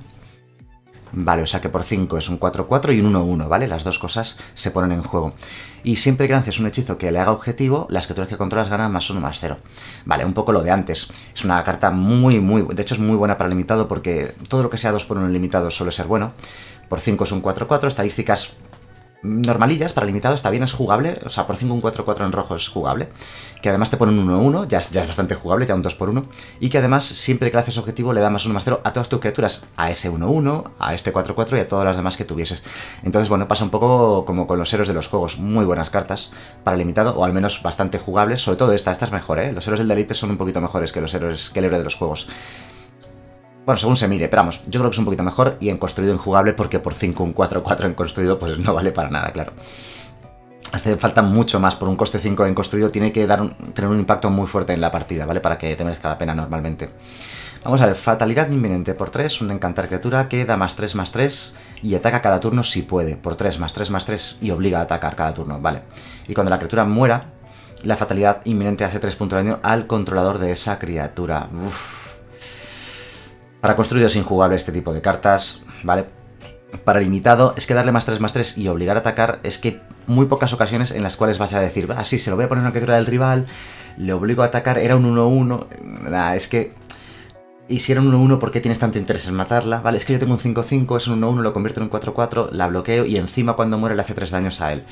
Vale, o sea que por 5 es un 4-4 y un 1-1, ¿vale? Las dos cosas se ponen en juego. Y siempre que lances un hechizo que le haga objetivo, las criaturas que controlas ganan más 1, más 0. Vale, un poco lo de antes. Es una carta muy, muy... De hecho es muy buena para limitado porque todo lo que sea 2 por 1 limitado suele ser bueno. Por 5 es un 4-4, estadísticas normalillas para limitado está bien, es jugable, o sea, por 5 un 4-4 en rojo es jugable, que además te pone un 1-1, ya, es, ya es bastante jugable, ya un 2x1, y que además siempre que haces objetivo le da más 1 más 0 a todas tus criaturas, a ese 1-1, a este 4-4 y a todas las demás que tuvieses. Entonces, bueno, pasa un poco como con los héroes de los juegos, muy buenas cartas para limitado, o al menos bastante jugables, sobre todo esta, esta es mejor, ¿eh? Los héroes del Delite son un poquito mejores que los héroes que el héroe de los juegos. Bueno, según se mire, pero vamos, yo creo que es un poquito mejor y en construido injugable porque por 5 un 4-4 en construido pues no vale para nada, claro. Hace falta mucho más, por un coste 5 en construido tiene que dar tener un impacto muy fuerte en la partida, ¿vale? Para que te merezca la pena normalmente. Vamos a ver, fatalidad inminente por 3, un encantar criatura que da más 3 más 3 y ataca cada turno si puede, por 3 más 3 más 3 y obliga a atacar cada turno, vale. Y cuando la criatura muera, la fatalidad inminente hace 3 puntos de daño al controlador de esa criatura. Uff para construido es injugable este tipo de cartas, ¿vale? Para limitado es que darle más 3 más 3 y obligar a atacar es que muy pocas ocasiones en las cuales vas a decir, ah, sí, se lo voy a poner una criatura del rival, le obligo a atacar, era un 1-1, nada, es que... Y si era un 1-1, ¿por qué tienes tanto interés en matarla? Vale, es que yo tengo un 5-5, es un 1-1, lo convierto en un 4-4, la bloqueo y encima cuando muere le hace 3 daños a él.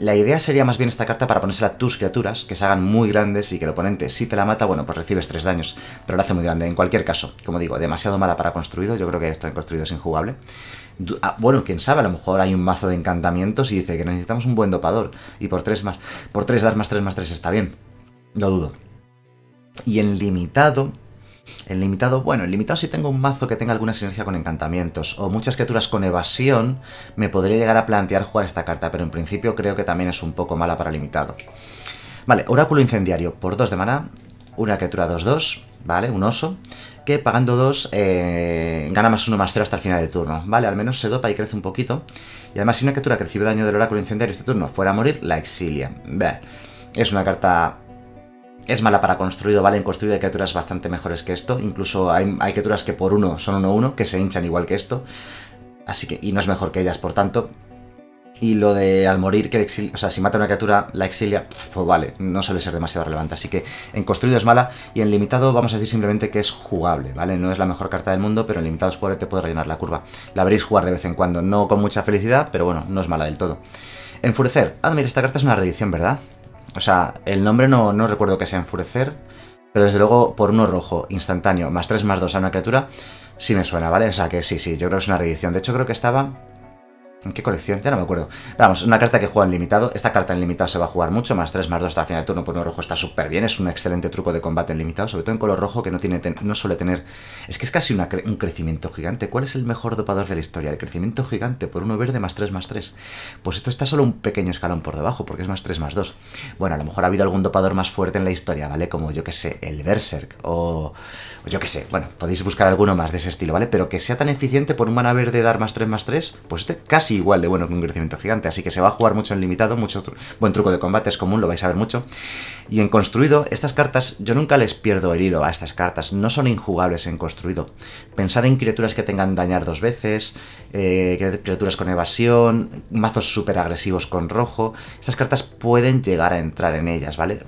La idea sería más bien esta carta para ponérsela a tus criaturas, que se hagan muy grandes y que el oponente, si te la mata, bueno, pues recibes 3 daños, pero la hace muy grande. En cualquier caso, como digo, demasiado mala para construido, yo creo que esto en construido es injugable. Ah, bueno, quién sabe, a lo mejor hay un mazo de encantamientos y dice que necesitamos un buen dopador, y por 3 más, por 3 dar más 3 más 3 está bien, no dudo. Y en limitado, el limitado, bueno, el limitado si tengo un mazo que tenga alguna sinergia con encantamientos o muchas criaturas con evasión, me podría llegar a plantear jugar esta carta, pero en principio creo que también es un poco mala para limitado. Vale, oráculo incendiario por 2 de maná, una criatura 2-2, ¿vale? Un oso, que pagando 2 eh, gana más 1 más 0 hasta el final de turno, ¿vale? Al menos se dopa y crece un poquito. Y además, si una criatura que recibe daño del oráculo incendiario este turno fuera a morir, la exilia. Es una carta es mala para construido, vale, en construido hay criaturas bastante mejores que esto, incluso hay, criaturas que por uno son 1-1, uno, uno, que se hinchan igual que esto, así que, y no es mejor que ellas, por tanto, y lo de al morir, que exilio. o sea, si mata una criatura, la exilia, pues vale, no suele ser demasiado relevante. Así que en construido es mala y en limitado vamos a decir simplemente que es jugable, ¿vale? No es la mejor carta del mundo, pero en limitado es jugable, te puede rellenar la curva. La veréis jugar de vez en cuando, no con mucha felicidad, pero bueno, no es mala del todo. Enfurecer. Ah, esta carta es una reedición, ¿verdad? O sea, el nombre no, recuerdo que sea enfurecer, pero desde luego por uno rojo, instantáneo, más 3 más 2 a una criatura, sí me suena, ¿vale? O sea que sí, sí, yo creo que es una reedición. De hecho, creo que estaba ¿En qué colección? Ya no me acuerdo. vamos, una carta que juega en limitado. Esta carta en limitado se va a jugar mucho. Más 3, más 2 hasta el final de turno por pues uno rojo está súper bien. Es un excelente truco de combate en limitado. Sobre todo en color rojo que no, tiene no suele tener... Es que es casi un crecimiento gigante. ¿Cuál es el mejor dopador de la historia? El crecimiento gigante por uno verde más 3, más 3. Pues esto está solo un pequeño escalón por debajo porque es más 3, más 2. Bueno, a lo mejor ha habido algún dopador más fuerte en la historia, ¿vale? Como yo que sé, el Berserk o... yo que sé. Bueno, podéis buscar alguno más de ese estilo, ¿vale? Pero que sea tan eficiente por un mana verde dar más 3, más 3. Pues este casi igual de bueno que un crecimiento gigante. Así que se va a jugar mucho en limitado, mucho buen truco de combate es común, lo vais a ver mucho. Y en construido, estas cartas, yo nunca les pierdo el hilo a estas cartas, no son injugables en construido. Pensad en criaturas que tengan dañar dos veces, eh, criaturas con evasión, mazos súper agresivos con rojo. Estas cartas pueden llegar a entrar en ellas, ¿vale?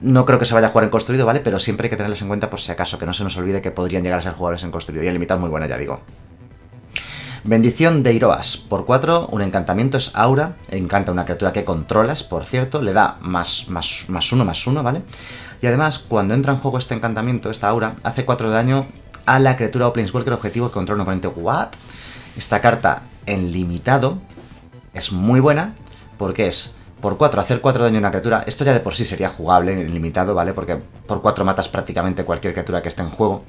No creo que se vaya a jugar en construido, ¿vale? Pero siempre hay que tenerlas en cuenta por si acaso, que no se nos olvide que podrían llegar a ser jugables en construido. Y en limitado muy buena, ya digo. Bendición de Iroas. Por 4, un encantamiento es Aura. Encanta una criatura que controlas, por cierto. Le da más, más, más uno, más uno, ¿vale? Y además, cuando entra en juego este encantamiento, esta Aura, hace 4 daño a la criatura o el objetivo que controla un oponente. ¿What? Esta carta en limitado es muy buena porque es por 4 hacer 4 daño a una criatura, esto ya de por sí sería jugable en limitado, ¿vale? Porque por 4 matas prácticamente cualquier criatura que esté en juego.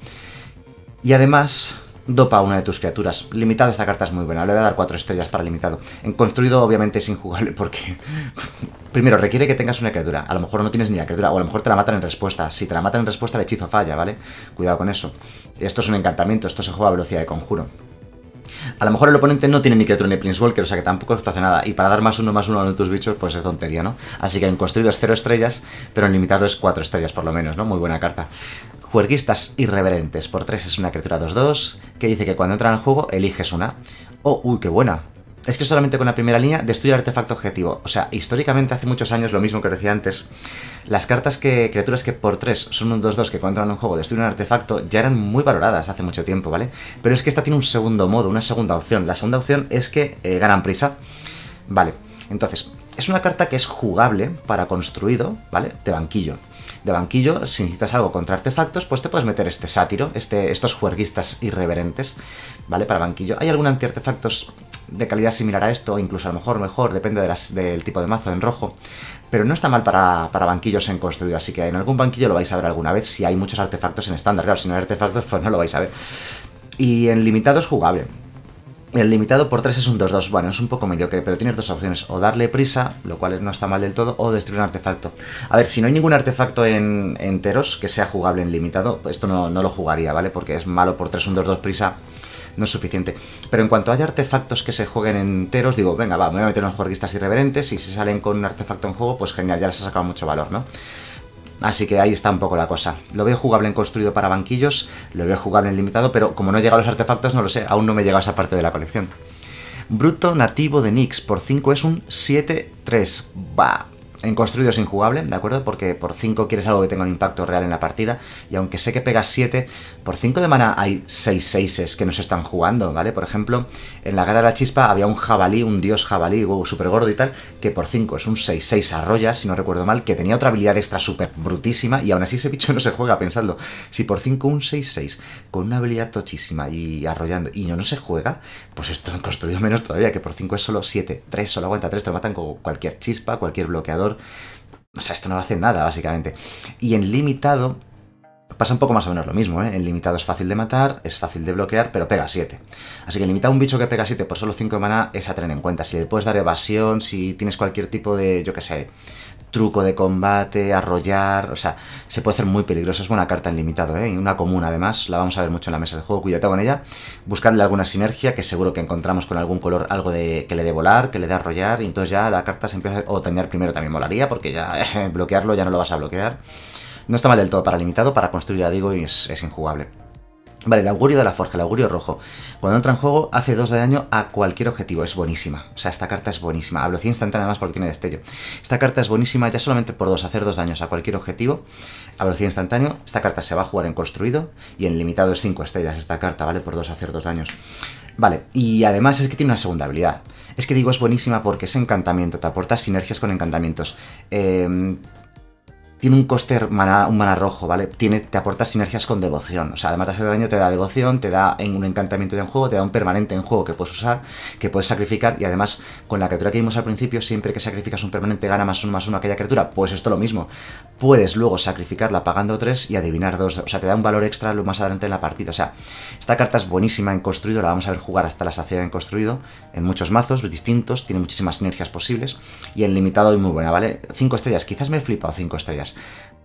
Y además, dopa una de tus criaturas. Limitado esta carta es muy buena, le voy a dar 4 estrellas para limitado. En construido obviamente es injugable porque... Primero, requiere que tengas una criatura. A lo mejor no tienes ni la criatura, o a lo mejor te la matan en respuesta. Si te la matan en respuesta, el hechizo falla, ¿vale? Cuidado con eso. Esto es un encantamiento, esto se juega a velocidad de conjuro. A lo mejor el oponente no tiene ni criatura ni Prince Walker, o sea que tampoco esto hace nada. Y para dar más uno más uno a uno de tus bichos, pues es tontería, ¿no? Así que en construido es 0 estrellas, pero en limitado es 4 estrellas por lo menos, ¿no? Muy buena carta. Juerguistas irreverentes por 3 es una criatura 2-2 que dice que cuando entra en juego eliges una. Oh, uy, qué buena. Es que solamente con la primera línea destruye artefacto objetivo. O sea, históricamente hace muchos años, lo mismo que decía antes, las cartas que criaturas que por 3 son un 2-2 que cuando entran en un juego destruyen un artefacto ya eran muy valoradas hace mucho tiempo, ¿vale? Pero es que esta tiene un segundo modo, una segunda opción. La segunda opción es que eh, ganan prisa. Vale, entonces, es una carta que es jugable para construido, ¿vale? De banquillo de banquillo, si necesitas algo contra artefactos, pues te puedes meter este sátiro, este, estos juerguistas irreverentes, ¿vale? Para banquillo. Hay algún antiartefactos de calidad similar a esto, incluso a lo mejor mejor, depende de las, del tipo de mazo en rojo, pero no está mal para, para, banquillos en construido, así que en algún banquillo lo vais a ver alguna vez si hay muchos artefactos en estándar, claro, si no hay artefactos pues no lo vais a ver. Y en limitado es jugable, el limitado por 3 es un 2-2. Bueno, es un poco mediocre, pero tienes dos opciones. O darle prisa, lo cual no está mal del todo, o destruir un artefacto. A ver, si no hay ningún artefacto en, enteros que sea jugable en limitado, esto no, lo jugaría, ¿vale? Porque es malo por 3, un 2-2 prisa no es suficiente. Pero en cuanto haya artefactos que se jueguen enteros, digo, venga, va, voy a meter unos jueguistas irreverentes y si salen con un artefacto en juego, pues genial, ya les ha sacado mucho valor, ¿no? Así que ahí está un poco la cosa. Lo veo jugable en construido para banquillos, lo veo jugable en limitado, pero como no he llegado a los artefactos, no lo sé, aún no me llega a esa parte de la colección. Bruto nativo de Nix por 5 es un 7-3. Va, en construido es injugable, ¿de acuerdo? Porque por 5 quieres algo que tenga un impacto real en la partida. Y aunque sé que pegas 7, por 5 de mana hay 6 6 que no se están jugando, ¿vale? Por ejemplo, en la guerra de la chispa había un jabalí, un dios jabalí, súper gordo y tal, que por 5 es un 6 6 arroya, si no recuerdo mal, que tenía otra habilidad extra súper brutísima. Y aún así ese bicho no se juega, pensadlo. Si por 5 un 6 6 con una habilidad tochísima y arrollando y no, no se juega, pues esto en construido menos todavía, que por 5 es solo 7, 3, solo aguanta 3, te lo matan con cualquier chispa, cualquier bloqueador o sea, esto no lo hace nada, básicamente. Y en limitado pasa un poco más o menos lo mismo, ¿eh? En limitado es fácil de matar, es fácil de bloquear, pero pega 7. Así que en limitado un bicho que pega 7 por solo 5 maná es a tener en cuenta. Si le puedes dar evasión, si tienes cualquier tipo de, yo qué sé, truco de combate, arrollar, o sea, se puede hacer muy peligroso. Es una carta en limitado, ¿eh? una común además, la vamos a ver mucho en la mesa de juego, cuidado con ella. Buscadle alguna sinergia, que seguro que encontramos con algún color algo de que le dé volar, que le dé arrollar, y entonces ya la carta se empieza... O tener primero también molaría, porque ya eh, bloquearlo ya no lo vas a bloquear. No está mal del todo para limitado, para construir, ya digo, es injugable. Vale, el augurio de la forja, el augurio rojo. Cuando entra en juego, hace 2 de daño a cualquier objetivo. Es buenísima. O sea, esta carta es buenísima. A velocidad instantánea además porque tiene destello. Esta carta es buenísima ya solamente por 2, hacer 2 daños a cualquier objetivo. A velocidad instantánea. Esta carta se va a jugar en construido y en limitado es 5 estrellas esta carta, ¿vale? Por 2, hacer 2 daños. Vale, y además es que tiene una segunda habilidad. Es que digo, es buenísima porque es encantamiento, te aporta sinergias con encantamientos. Eh tiene un coste un mana rojo, ¿vale? Tiene, te aporta sinergias con devoción. O sea, además de hacer daño, te da devoción, te da en un encantamiento de en juego, te da un permanente en juego que puedes usar, que puedes sacrificar. Y además, con la criatura que vimos al principio, siempre que sacrificas un permanente gana más uno más uno aquella criatura. Pues esto lo mismo. Puedes luego sacrificarla pagando tres y adivinar dos. O sea, te da un valor extra lo más adelante en la partida. O sea, esta carta es buenísima en construido, la vamos a ver jugar hasta la saciedad en construido, en muchos mazos distintos, tiene muchísimas sinergias posibles. Y en limitado es muy buena, ¿vale? cinco estrellas, quizás me he flipado cinco estrellas.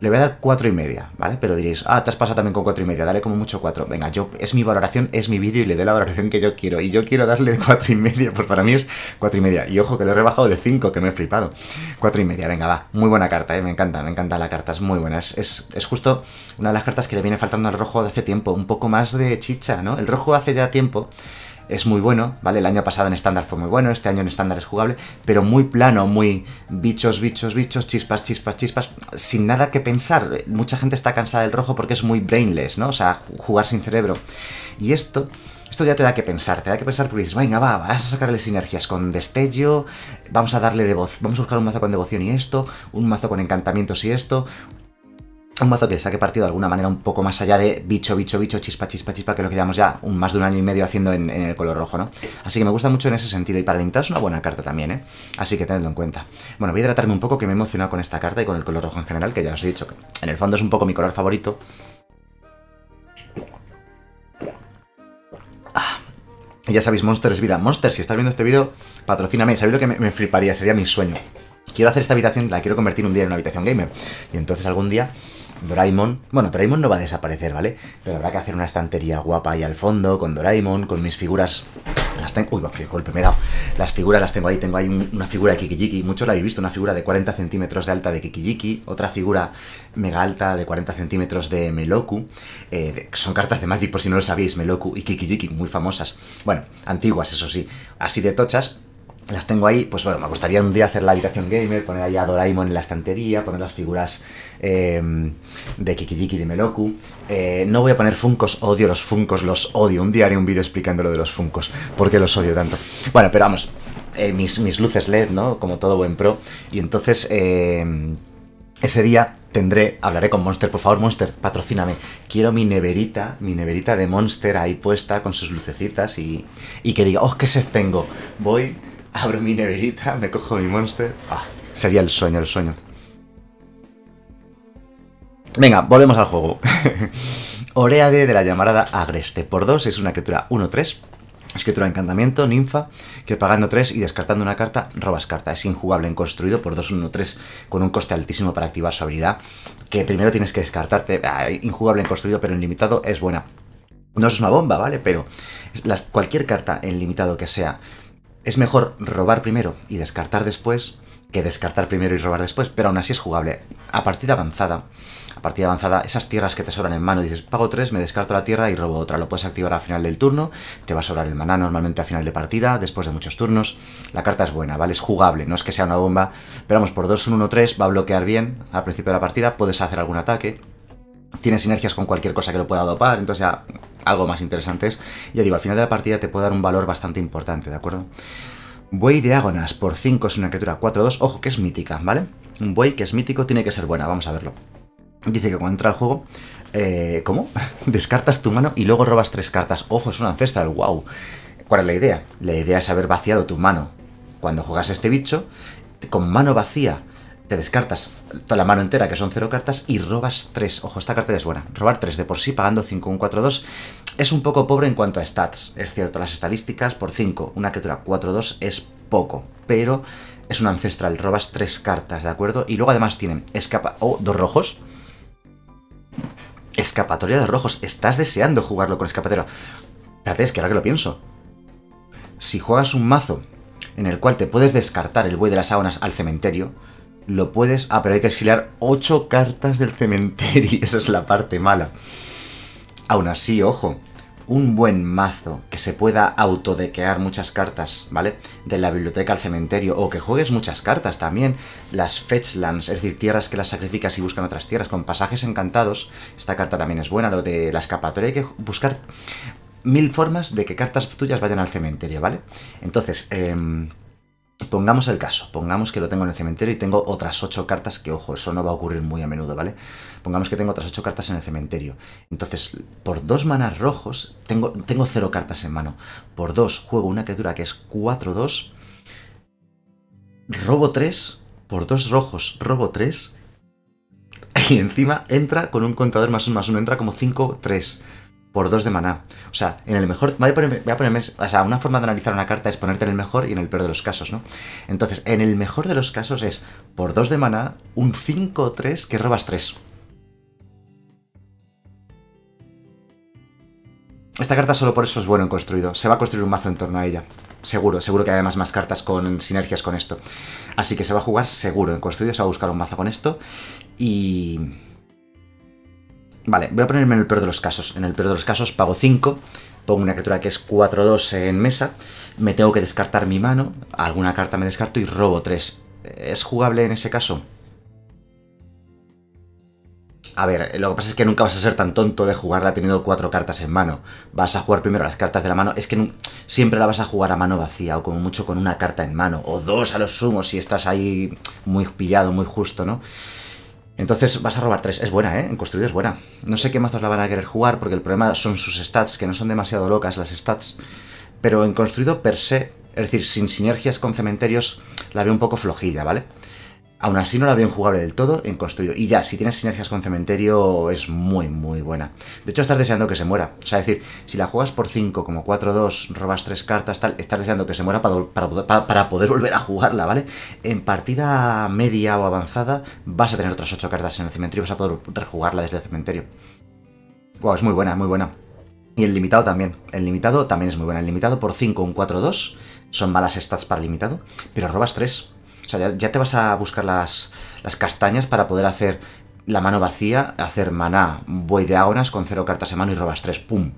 Le voy a dar cuatro y media, ¿vale? Pero diréis, ah, te has pasado también con cuatro y media, dale como mucho cuatro. Venga, yo es mi valoración, es mi vídeo y le doy la valoración que yo quiero. Y yo quiero darle cuatro y media, pues para mí es cuatro y media. Y ojo que lo he rebajado de cinco, que me he flipado. Cuatro y media, venga, va. Muy buena carta, ¿eh? me encanta, me encanta la carta, es muy buena. Es, es, es justo una de las cartas que le viene faltando al rojo de hace tiempo, un poco más de chicha, ¿no? El rojo hace ya tiempo es muy bueno, ¿vale? El año pasado en estándar fue muy bueno, este año en estándar es jugable, pero muy plano, muy bichos, bichos, bichos, chispas, chispas, chispas, sin nada que pensar. Mucha gente está cansada del rojo porque es muy brainless, ¿no? O sea, jugar sin cerebro. Y esto... Esto ya te da que pensar, te da que pensar porque dices, venga, va, vas a sacarle sinergias con destello, vamos a darle de voz, vamos a buscar un mazo con devoción y esto, un mazo con encantamientos y esto, un mazo que le saque partido de alguna manera un poco más allá de bicho, bicho, bicho, chispa, chispa, chispa, que lo que llevamos ya un, más de un año y medio haciendo en, el color rojo, ¿no? Así que me gusta mucho en ese sentido y para limitar es una buena carta también, ¿eh? Así que tenedlo en cuenta. Bueno, voy a hidratarme un poco que me he emocionado con esta carta y con el color rojo en general, que ya os he dicho que en el fondo es un poco mi color favorito. Ah, ya sabéis, Monsters vida. Monster, si estás viendo este vídeo, patrocíname. Sabéis lo que me, me fliparía, sería mi sueño. Quiero hacer esta habitación, la quiero convertir un día en una habitación gamer. Y entonces algún día Doraemon. Bueno, Doraemon no va a desaparecer, ¿vale? Pero habrá que hacer una estantería guapa ahí al fondo, con Doraemon, con mis figuras. Las tengo. Uy, qué golpe me he dado. Las figuras las tengo ahí. Tengo ahí una figura de Kikijiki. Muchos la habéis visto, una figura de 40 centímetros de alta de Kikijiki. Otra figura mega alta de 40 centímetros de Meloku. Eh, son cartas de Magic, por si no lo sabéis, Meloku y Kikijiki, muy famosas. Bueno, antiguas, eso sí. Así de tochas, las tengo ahí, pues bueno, me gustaría un día hacer la habitación gamer, poner ahí a Doraemon en la estantería, poner las figuras em, de Kikijiki de Meloku. Eh, no voy a poner Funcos, odio los Funcos, los odio. Un día haré un vídeo explicando lo de los Funcos, porque los odio tanto. Bueno, pero vamos, eh, mis, mis, luces LED, ¿no? Como todo buen pro. Y entonces... Em, ese día tendré, hablaré con Monster, por favor Monster, patrocíname. Quiero mi neverita, mi neverita de Monster ahí puesta con sus lucecitas y, y que diga, oh, qué sed tengo. Voy, abro mi neverita, me cojo mi monster. Ah, sería el sueño, el sueño. Venga, volvemos al juego. Oreade de la llamada Agreste por 2 es una criatura 1-3. es criatura de encantamiento, ninfa, que pagando 3 y descartando una carta, robas carta. Es injugable en construido por 2-1-3 con un coste altísimo para activar su habilidad, que primero tienes que descartarte. Ah, injugable en construido, pero en limitado es buena. No es una bomba, ¿vale? Pero las, cualquier carta en limitado que sea es mejor robar primero y descartar después que descartar primero y robar después, pero aún así es jugable. A partida avanzada, a partida avanzada, esas tierras que te sobran en mano, dices, pago 3, me descarto la tierra y robo otra. Lo puedes activar al final del turno, te va a sobrar el maná normalmente a final de partida, después de muchos turnos. La carta es buena, ¿vale? Es jugable, no es que sea una bomba, pero vamos, por 2, 1, 3, va a bloquear bien al principio de la partida, puedes hacer algún ataque, tiene sinergias con cualquier cosa que lo pueda dopar, entonces ya algo más interesantes. Ya digo, al final de la partida te puede dar un valor bastante importante, ¿de acuerdo? Buey de Ágonas por 5 es una criatura 4-2, ojo que es mítica, ¿vale? Un buey que es mítico tiene que ser buena, vamos a verlo. Dice que cuando entra al juego, eh, ¿cómo? Descartas tu mano y luego robas tres cartas. Ojo, es un ancestral, wow. ¿Cuál es la idea? La idea es haber vaciado tu mano. Cuando juegas a este bicho, con mano vacía te descartas toda la mano entera, que son cero cartas, y robas tres. Ojo, esta carta es buena. Robar tres de por sí, pagando 5, un 4, 2. Es un poco pobre en cuanto a stats. Es cierto, las estadísticas por 5, una criatura 4, 2 es poco, pero es un ancestral. Robas tres cartas, ¿de acuerdo? Y luego además tienen escapa... o dos rojos. Escapatoria de rojos. Estás deseando jugarlo con escapatoria. Espérate, es que ahora que lo pienso. Si juegas un mazo en el cual te puedes descartar el buey de las agonas al cementerio, lo puedes... Ah, pero hay que exiliar 8 cartas del cementerio. Esa es la parte mala. Aún así, ojo, un buen mazo que se pueda autodequear muchas cartas, ¿vale? De la biblioteca al cementerio, o que juegues muchas cartas también, las fetchlands, es decir, tierras que las sacrificas y buscan otras tierras, con pasajes encantados, esta carta también es buena, lo de la escapatoria, hay que buscar mil formas de que cartas tuyas vayan al cementerio, ¿vale? Entonces, eh Pongamos el caso, pongamos que lo tengo en el cementerio y tengo otras ocho cartas, que ojo, eso no va a ocurrir muy a menudo, ¿vale? Pongamos que tengo otras 8 cartas en el cementerio. Entonces, por dos manas rojos, tengo, tengo cero cartas en mano. Por dos, juego una criatura que es 4-2, robo 3, por dos rojos, robo 3, y encima entra con un contador más 1 más uno, entra como 5-3 por 2 de maná. O sea, en el mejor. Voy a, a ponerme. O sea, una forma de analizar una carta es ponerte en el mejor y en el peor de los casos, ¿no? Entonces, en el mejor de los casos es por 2 de maná, un 5-3 que robas 3. Esta carta solo por eso es bueno en construido. Se va a construir un mazo en torno a ella. Seguro, seguro que hay además más cartas con sinergias con esto. Así que se va a jugar seguro en construido, se va a buscar un mazo con esto. Y Vale, voy a ponerme en el peor de los casos. En el peor de los casos pago 5, pongo una criatura que es 4-2 en mesa, me tengo que descartar mi mano, alguna carta me descarto y robo 3. ¿Es jugable en ese caso? A ver, lo que pasa es que nunca vas a ser tan tonto de jugarla teniendo cuatro cartas en mano. Vas a jugar primero las cartas de la mano. Es que siempre la vas a jugar a mano vacía, o como mucho con una carta en mano, o dos a los sumos si estás ahí muy pillado, muy justo, ¿no? Entonces vas a robar 3. Es buena, ¿eh? En construido es buena. No sé qué mazos la van a querer jugar, porque el problema son sus stats, que no son demasiado locas las stats. Pero en construido per se, es decir, sin sinergias con cementerios, la veo un poco flojilla, ¿vale? vale Aún así no la veo jugable del todo en construido. Y ya, si tienes sinergias con cementerio, es muy, muy buena. De hecho, estás deseando que se muera. O sea, decir, si la juegas por 5, como 4-2, robas 3 cartas, tal, estás deseando que se muera para, para, poder volver a jugarla, ¿vale? En partida media o avanzada, vas a tener otras 8 cartas en el cementerio y vas a poder rejugarla desde el cementerio. Wow, es muy buena, muy buena. Y el limitado también. El limitado también es muy buena. El limitado por 5, un 4-2. Son malas stats para limitado, pero robas 3 o sea, ya, te vas a buscar las, castañas para poder hacer la mano vacía, hacer maná, voy de agonas con cero cartas en mano y robas tres, ¡pum!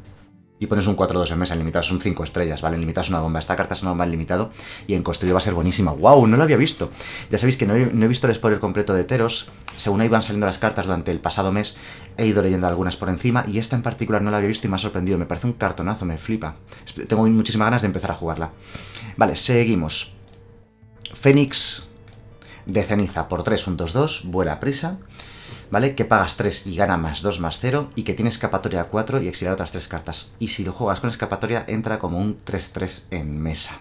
Y pones un 4-2 en mesa, en limitado son cinco estrellas, ¿vale? En limitado es una bomba. Esta carta es una bomba limitado y en construido va a ser buenísima. ¡Wow! No lo había visto. Ya sabéis que no he, visto el spoiler completo de Teros. Según van saliendo las cartas durante el pasado mes, he ido leyendo algunas por encima y esta en particular no la había visto y me ha sorprendido. Me parece un cartonazo, me flipa. Tengo muchísimas ganas de empezar a jugarla. Vale, seguimos. Fénix de ceniza por 3, un 2-2, vuela prisa, ¿vale? Que pagas 3 y gana más 2 más 0 y que tiene escapatoria 4 y exilar otras 3 cartas. Y si lo juegas con escapatoria entra como un 3-3 en mesa.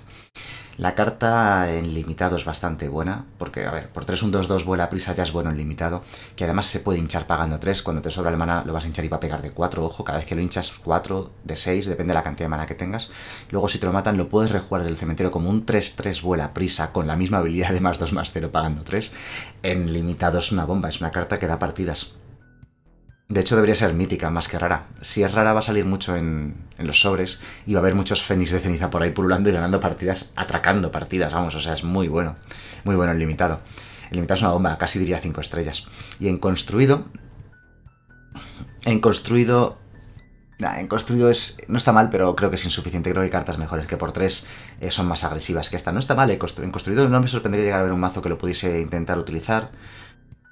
La carta en limitado es bastante buena, porque, a ver, por 3-1-2-2 vuela prisa ya es bueno en limitado, que además se puede hinchar pagando 3, cuando te sobra el mana lo vas a hinchar y va a pegar de 4, ojo, cada vez que lo hinchas 4, de 6, depende de la cantidad de mana que tengas. Luego si te lo matan lo puedes rejugar del cementerio como un 3-3 vuela prisa con la misma habilidad de más 2 más 0 pagando 3. En limitado es una bomba, es una carta que da partidas de hecho, debería ser mítica más que rara. Si es rara, va a salir mucho en, los sobres y va a haber muchos Fénix de ceniza por ahí pululando y ganando partidas, atracando partidas, vamos. O sea, es muy bueno. Muy bueno el limitado. El limitado es una bomba, casi diría 5 estrellas. Y en construido. En construido. en construido es. No está mal, pero creo que es insuficiente. Creo que hay cartas mejores que por tres eh, son más agresivas que esta. No está mal, eh, en construido no me sorprendería llegar a ver un mazo que lo pudiese intentar utilizar.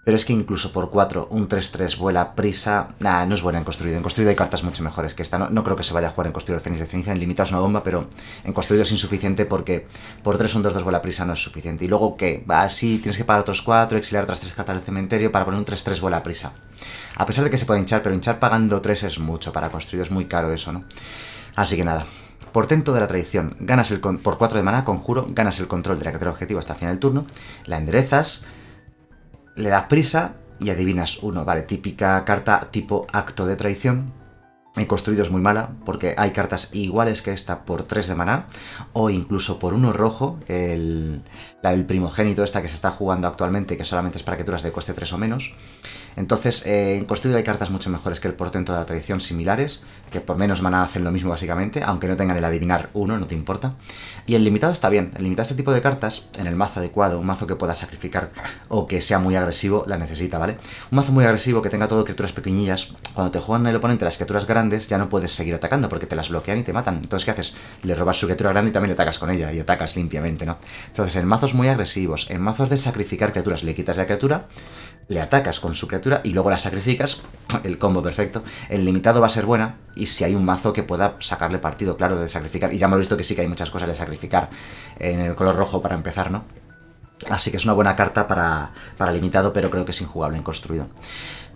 Pero es que incluso por 4, un 3-3 vuela prisa. Nah, no es buena en construido. En construido hay cartas mucho mejores que esta. No, creo que se vaya a jugar en construido el Fénix de Ceniza. En limitado es una bomba, pero en construido es insuficiente porque por 3, un 2-2 vuela prisa no es suficiente. Y luego, ¿qué? Así tienes que pagar otros 4, exiliar otras 3 cartas del cementerio para poner un 3-3 vuela prisa. A pesar de que se puede hinchar, pero hinchar pagando 3 es mucho. Para construido es muy caro eso, ¿no? Así que nada. Portento de la tradición. Ganas el por 4 de maná, conjuro, ganas el control de la cartera objetivo hasta final del turno, la enderezas, le das prisa y adivinas uno. Vale, típica carta tipo acto de traición. He construido es muy mala, porque hay cartas iguales que esta por 3 de maná, o incluso por uno rojo, el, la del primogénito, esta que se está jugando actualmente, que solamente es para criaturas de coste 3 o menos. Entonces, eh, en construido hay cartas mucho mejores que el portento de la tradición similares, que por menos mana hacen lo mismo básicamente, aunque no tengan el adivinar uno, no te importa. Y el limitado está bien, el limitado este tipo de cartas, en el mazo adecuado, un mazo que pueda sacrificar o que sea muy agresivo, la necesita, ¿vale? Un mazo muy agresivo que tenga todo criaturas pequeñillas, cuando te juegan el oponente las criaturas grandes, ya no puedes seguir atacando porque te las bloquean y te matan. Entonces, ¿qué haces? Le robas su criatura grande y también le atacas con ella y atacas limpiamente, ¿no? Entonces, en mazos muy agresivos, en mazos de sacrificar criaturas, le quitas la criatura, le atacas con su criatura y luego la sacrificas, el combo perfecto. El limitado va a ser buena y si hay un mazo que pueda sacarle partido, claro, de sacrificar. Y ya hemos visto que sí que hay muchas cosas de sacrificar en el color rojo para empezar, ¿no? Así que es una buena carta para, para limitado, pero creo que es injugable en construido.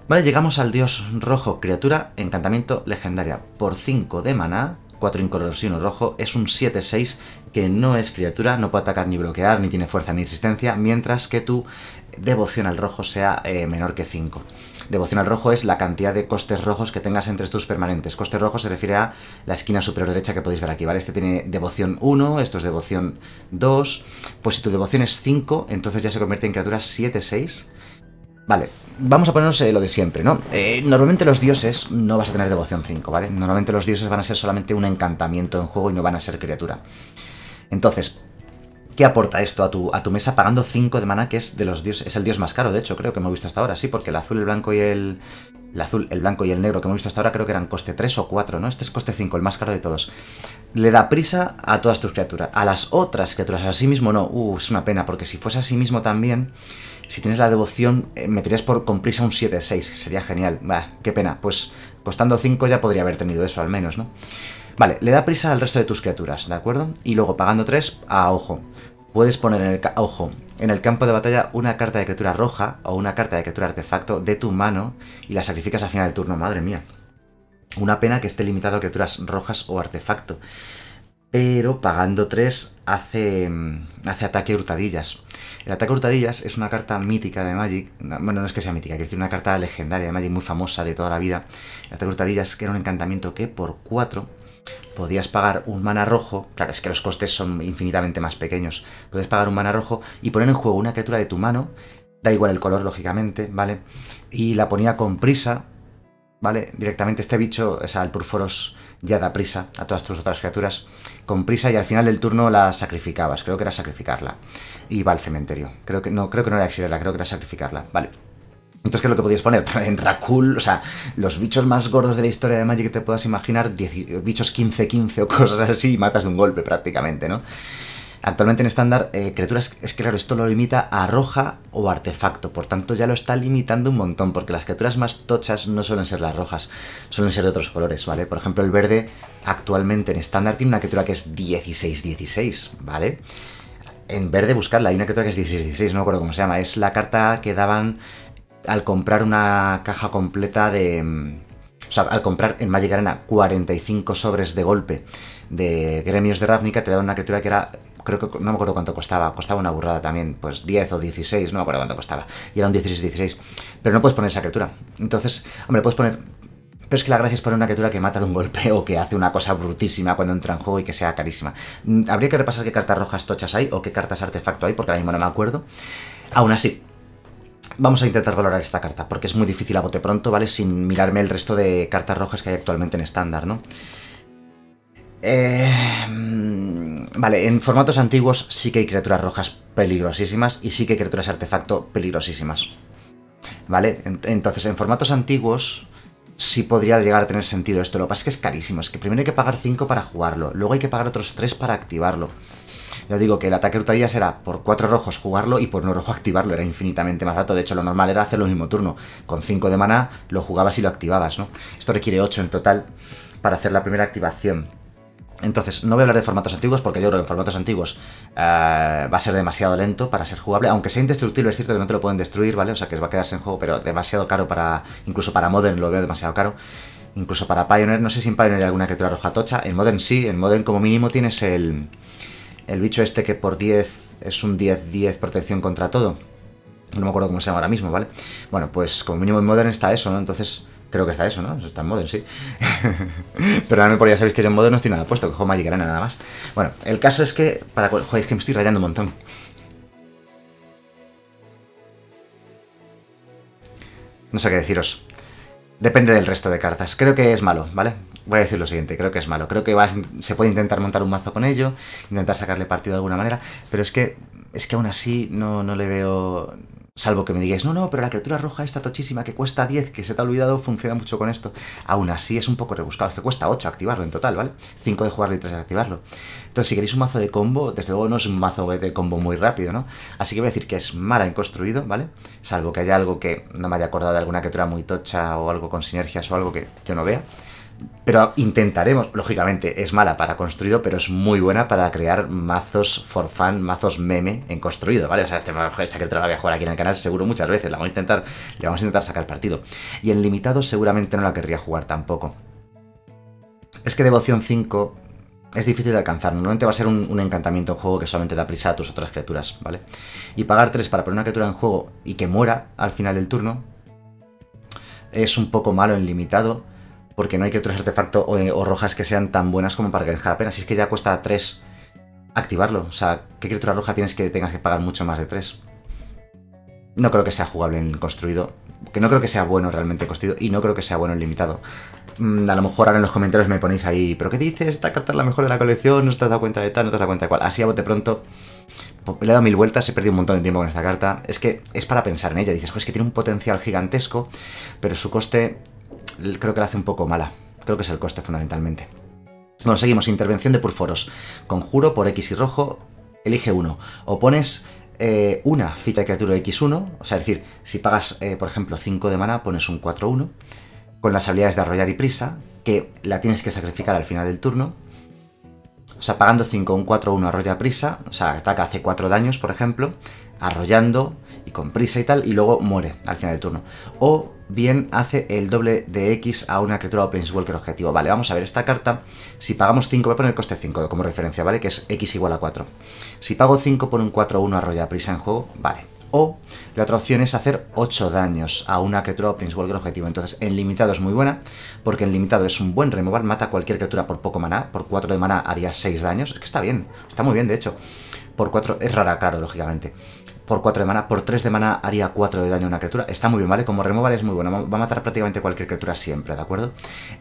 Vale, llegamos al dios rojo, criatura, encantamiento legendaria. Por 5 de maná, 4 incoloros y 1 rojo, es un 7-6 que no es criatura, no puede atacar ni bloquear, ni tiene fuerza ni resistencia, mientras que tu devoción al rojo sea eh, menor que 5. Devoción al rojo es la cantidad de costes rojos que tengas entre tus permanentes. Coste rojo se refiere a la esquina superior derecha que podéis ver aquí, ¿vale? Este tiene devoción 1, esto es devoción 2. Pues si tu devoción es 5, entonces ya se convierte en criatura 7-6. Vale, vamos a ponernos eh, lo de siempre, ¿no? Eh, normalmente los dioses no vas a tener devoción 5, ¿vale? Normalmente los dioses van a ser solamente un encantamiento en juego y no van a ser criatura. Entonces, ¿qué aporta esto a tu, a tu mesa pagando 5 de mana, que es de los es el dios más caro, de hecho, creo que hemos visto hasta ahora, sí, porque el azul, el blanco y el. El azul, el blanco y el negro que hemos visto hasta ahora creo que eran coste 3 o 4, ¿no? Este es coste 5, el más caro de todos. Le da prisa a todas tus criaturas. A las otras criaturas, a sí mismo no. Uh, es una pena, porque si fuese a sí mismo también, si tienes la devoción, eh, meterías por con prisa un 7-6, sería genial. qué pena. Pues costando 5 ya podría haber tenido eso al menos, ¿no? Vale, le da prisa al resto de tus criaturas, ¿de acuerdo? Y luego, pagando 3, a ojo. Puedes poner en el, ojo, en el campo de batalla una carta de criatura roja o una carta de criatura artefacto de tu mano y la sacrificas al final del turno, madre mía. Una pena que esté limitado a criaturas rojas o artefacto. Pero pagando 3 hace, mm, hace ataque hurtadillas. El ataque hurtadillas es una carta mítica de Magic. Bueno, no es que sea mítica, quiero decir una carta legendaria de Magic muy famosa de toda la vida. El ataque hurtadillas que era un encantamiento que por 4 podías pagar un mana rojo, claro, es que los costes son infinitamente más pequeños, puedes pagar un mana rojo y poner en juego una criatura de tu mano, da igual el color, lógicamente, ¿vale? Y la ponía con prisa, ¿vale? Directamente este bicho, o sea, el Purforos ya da prisa a todas tus otras criaturas, con prisa y al final del turno la sacrificabas, creo que era sacrificarla, y va al cementerio, creo que no, creo que no era exiliarla, creo que era sacrificarla, ¿vale? Entonces, ¿qué es lo que podías poner? En Rakul, o sea, los bichos más gordos de la historia de Magic que te puedas imaginar, bichos 15-15 o cosas así, y matas de un golpe prácticamente, ¿no? Actualmente en estándar, eh, criaturas, es que claro, esto lo limita a roja o artefacto, por tanto ya lo está limitando un montón, porque las criaturas más tochas no suelen ser las rojas, suelen ser de otros colores, ¿vale? Por ejemplo, el verde actualmente en estándar tiene una criatura que es 16-16, ¿vale? En verde buscarla, hay una criatura que es 16-16, no me acuerdo cómo se llama, es la carta que daban al comprar una caja completa de... Mm, o sea, al comprar en Magic Arena 45 sobres de golpe de gremios de Ravnica, te daban una criatura que era creo que no me acuerdo cuánto costaba, costaba una burrada también, pues 10 o 16, no me acuerdo cuánto costaba, y era un 16-16, pero no puedes poner esa criatura. Entonces, hombre, puedes poner... Pero es que la gracia es poner una criatura que mata de un golpe o que hace una cosa brutísima cuando entra en juego y que sea carísima. Mm, habría que repasar qué cartas rojas tochas hay o qué cartas artefacto hay, porque ahora mismo no me acuerdo. Aún así, Vamos a intentar valorar esta carta, porque es muy difícil a bote pronto, ¿vale? Sin mirarme el resto de cartas rojas que hay actualmente en estándar, ¿no? Eh, vale, en formatos antiguos sí que hay criaturas rojas peligrosísimas y sí que hay criaturas artefacto peligrosísimas. ¿Vale? Entonces, en formatos antiguos sí podría llegar a tener sentido esto. Lo que pasa es que es carísimo. Es que primero hay que pagar 5 para jugarlo, luego hay que pagar otros 3 para activarlo ya digo que el ataque rutadillas era por cuatro rojos jugarlo y por no rojo activarlo, era infinitamente más barato. De hecho, lo normal era hacerlo el mismo turno. Con 5 de mana lo jugabas y lo activabas, ¿no? Esto requiere 8 en total para hacer la primera activación. Entonces, no voy a hablar de formatos antiguos porque yo creo que en formatos antiguos eh, va a ser demasiado lento para ser jugable. Aunque sea indestructible, es cierto que no te lo pueden destruir, ¿vale? O sea, que va a quedarse en juego, pero demasiado caro para... Incluso para Modern lo veo demasiado caro. Incluso para Pioneer, no sé si en Pioneer hay alguna criatura roja tocha. En Modern sí, en Modern como mínimo tienes el... El bicho este que por 10 es un 10-10 protección contra todo. No me acuerdo cómo se llama ahora mismo, ¿vale? Bueno, pues como mínimo en Modern está eso, ¿no? Entonces, creo que está eso, ¿no? está en Modern, sí. Pero ahora por ya sabéis que yo en Modern no estoy nada puesto, que juego Magic Arena nada más. Bueno, el caso es que... Para, joder, es que me estoy rayando un montón. No sé qué deciros. Depende del resto de cartas. Creo que es malo, ¿vale? Voy a decir lo siguiente, creo que es malo. Creo que vas, se puede intentar montar un mazo con ello, intentar sacarle partido de alguna manera, pero es que es que aún así no, no le veo Salvo que me digáis, no, no, pero la criatura roja esta tochísima que cuesta 10, que se te ha olvidado, funciona mucho con esto. Aún así es un poco rebuscado, es que cuesta 8 activarlo en total, ¿vale? 5 de jugarlo y 3 de activarlo. Entonces, si queréis un mazo de combo, desde luego no es un mazo de combo muy rápido, ¿no? Así que voy a decir que es mala en construido, ¿vale? Salvo que haya algo que no me haya acordado de alguna criatura muy tocha o algo con sinergias o algo que yo no vea. Pero intentaremos, lógicamente es mala para construido, pero es muy buena para crear mazos for fun, mazos meme en construido, ¿vale? O sea, este esta criatura la voy a jugar aquí en el canal seguro muchas veces, la vamos a intentar, le vamos a intentar sacar partido. Y en limitado seguramente no la querría jugar tampoco. Es que Devoción 5 es difícil de alcanzar. Normalmente va a ser un, un, encantamiento en juego que solamente da prisa a tus otras criaturas, ¿vale? Y pagar 3 para poner una criatura en juego y que muera al final del turno es un poco malo en limitado porque no hay criaturas artefacto eh, o, rojas que sean tan buenas como para que apenas. Si es que ya cuesta 3 activarlo. O sea, ¿qué criatura roja tienes que tengas que pagar mucho más de 3? No creo que sea jugable en construido. Que no creo que sea bueno realmente construido. Y no creo que sea bueno en limitado. Mm, a lo mejor ahora en los comentarios me ponéis ahí. ¿Pero qué dices? Esta carta es la mejor de la colección. No te has dado cuenta de tal, no te has dado cuenta de cual. Así a bote pronto. Le he dado mil vueltas, he perdido un montón de tiempo con esta carta. Es que es para pensar en ella. Dices, pues que tiene un potencial gigantesco, pero su coste creo que la hace un poco mala. Creo que es el coste fundamentalmente. Bueno, seguimos. Intervención de purforos. Conjuro por X y rojo, elige uno. O pones eh, una ficha de criatura de X1, o sea, es decir, si pagas, eh, por ejemplo, 5 de mana, pones un 4-1, con las habilidades de arrollar y prisa, que la tienes que sacrificar al final del turno. O sea, pagando 5, un 4-1, arrolla prisa, o sea, ataca, hace 4 daños, por ejemplo, arrollando, con prisa y tal, y luego muere al final del turno. O bien hace el doble de X a una criatura o Walker objetivo. Vale, vamos a ver esta carta. Si pagamos 5, voy a poner coste 5 como referencia, ¿vale? Que es X igual a 4. Si pago 5, por un 4-1 arrolla prisa en juego. Vale. O la otra opción es hacer 8 daños a una criatura o Walker objetivo. Entonces, en limitado es muy buena, porque en limitado es un buen removal, mata a cualquier criatura por poco maná. Por 4 de maná haría 6 daños. Es que está bien, está muy bien, de hecho. Por 4 es rara, claro, lógicamente por 4 de mana, por 3 de mana haría 4 de daño a una criatura. Está muy bien, ¿vale? Como removal es muy bueno, va a matar prácticamente cualquier criatura siempre, ¿de acuerdo?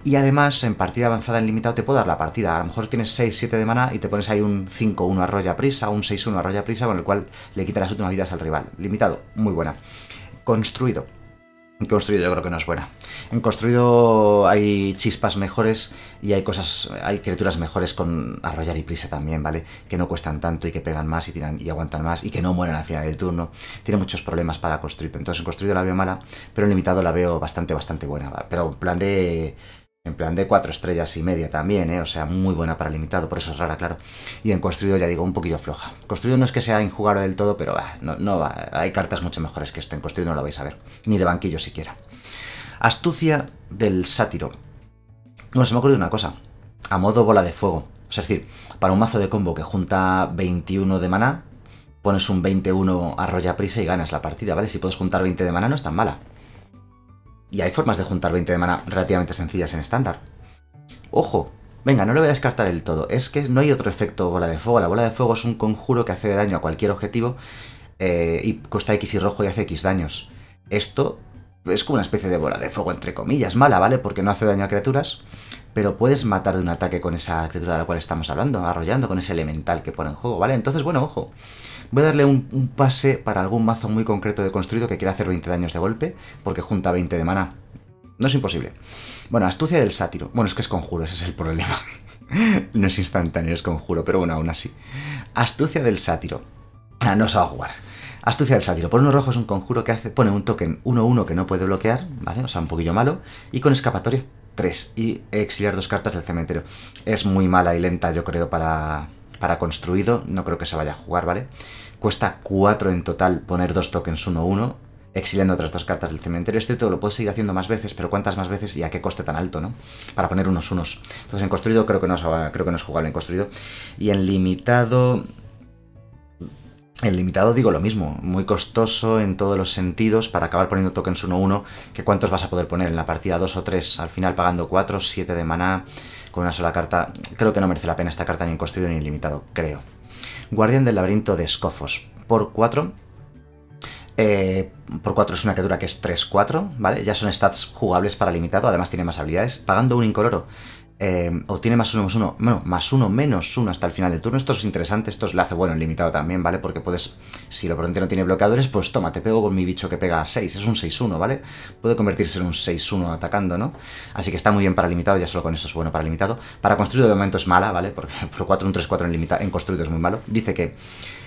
Y además, en partida avanzada en limitado te puedo dar la partida. A lo mejor tienes 6, 7 de mana y te pones ahí un 5-1 arrolla prisa, un 6-1 arrolla prisa, con el cual le quitas las últimas vidas al rival. Limitado, muy buena. Construido. En construido yo creo que no es buena. En construido hay chispas mejores y hay cosas, hay criaturas mejores con arrollar y prisa también, ¿vale? Que no cuestan tanto y que pegan más y tiran y aguantan más y que no mueren al final del turno. Tiene muchos problemas para construir. Entonces en construido la veo mala, pero en limitado la veo bastante, bastante buena. Pero en plan de en plan de cuatro estrellas y media también, ¿eh? O sea, muy buena para limitado, por eso es rara, claro. Y en construido, ya digo, un poquillo floja. Construido no es que sea injugable del todo, pero ah, no, no Hay cartas mucho mejores que esto. En construido no lo vais a ver. Ni de banquillo siquiera. Astucia del sátiro. No se me ocurrió una cosa. A modo bola de fuego. Es decir, para un mazo de combo que junta 21 de maná, pones un 21 a prisa y ganas la partida, ¿vale? Si puedes juntar 20 de maná no es tan mala. Y hay formas de juntar 20 de mana relativamente sencillas en estándar. Ojo, venga, no lo voy a descartar el todo. Es que no hay otro efecto bola de fuego. La bola de fuego es un conjuro que hace daño a cualquier objetivo eh, y cuesta X y rojo y hace X daños. Esto es como una especie de bola de fuego, entre comillas, mala, ¿vale? Porque no hace daño a criaturas, pero puedes matar de un ataque con esa criatura de la cual estamos hablando, arrollando con ese elemental que pone en juego, ¿vale? Entonces, bueno, ojo voy a darle un, pase para algún mazo muy concreto de construido que quiera hacer 20 daños de golpe, porque junta 20 de mana. No es imposible. Bueno, astucia del sátiro. Bueno, es que es conjuro, ese es el problema. no es instantáneo, es conjuro, pero bueno, aún así. Astucia del sátiro. Ah, no se va a jugar. Astucia del sátiro. Por uno rojo es un conjuro que hace, pone un token 1-1 que no puede bloquear, ¿vale? O sea, un poquillo malo. Y con escapatoria 3. Y exiliar dos cartas del cementerio. Es muy mala y lenta, yo creo, para, para construido, no creo que se vaya a jugar, ¿vale? Cuesta 4 en total poner dos tokens 1-1, exiliando otras dos cartas del cementerio. Esto todo lo puedes seguir haciendo más veces, pero ¿cuántas más veces y a qué coste tan alto, no? Para poner unos unos. Entonces en construido creo que no es, creo que no es jugable en construido. Y en limitado... En limitado digo lo mismo, muy costoso en todos los sentidos para acabar poniendo tokens 1-1, que cuántos vas a poder poner en la partida 2 o 3, al final pagando 4, 7 de maná, con una sola carta, creo que no merece la pena esta carta ni en construido ni en limitado, creo. Guardián del laberinto de escofos. Por 4. Eh, por 4 es una criatura que es 3-4, ¿vale? Ya son stats jugables para limitado, además tiene más habilidades. Pagando un incoloro, eh, obtiene más uno, más uno, bueno, más uno, menos uno hasta el final del turno. Esto es interesante, esto es hace bueno, en limitado también, ¿vale? Porque puedes, si lo pronto no tiene bloqueadores, pues toma, te pego con mi bicho que pega a 6, es un 6-1, ¿vale? Puede convertirse en un 6-1 atacando, ¿no? Así que está muy bien para limitado, ya solo con eso es bueno para limitado. Para construido de momento es mala, ¿vale? Porque por 4, un 3-4 en, en construido es muy malo. Dice que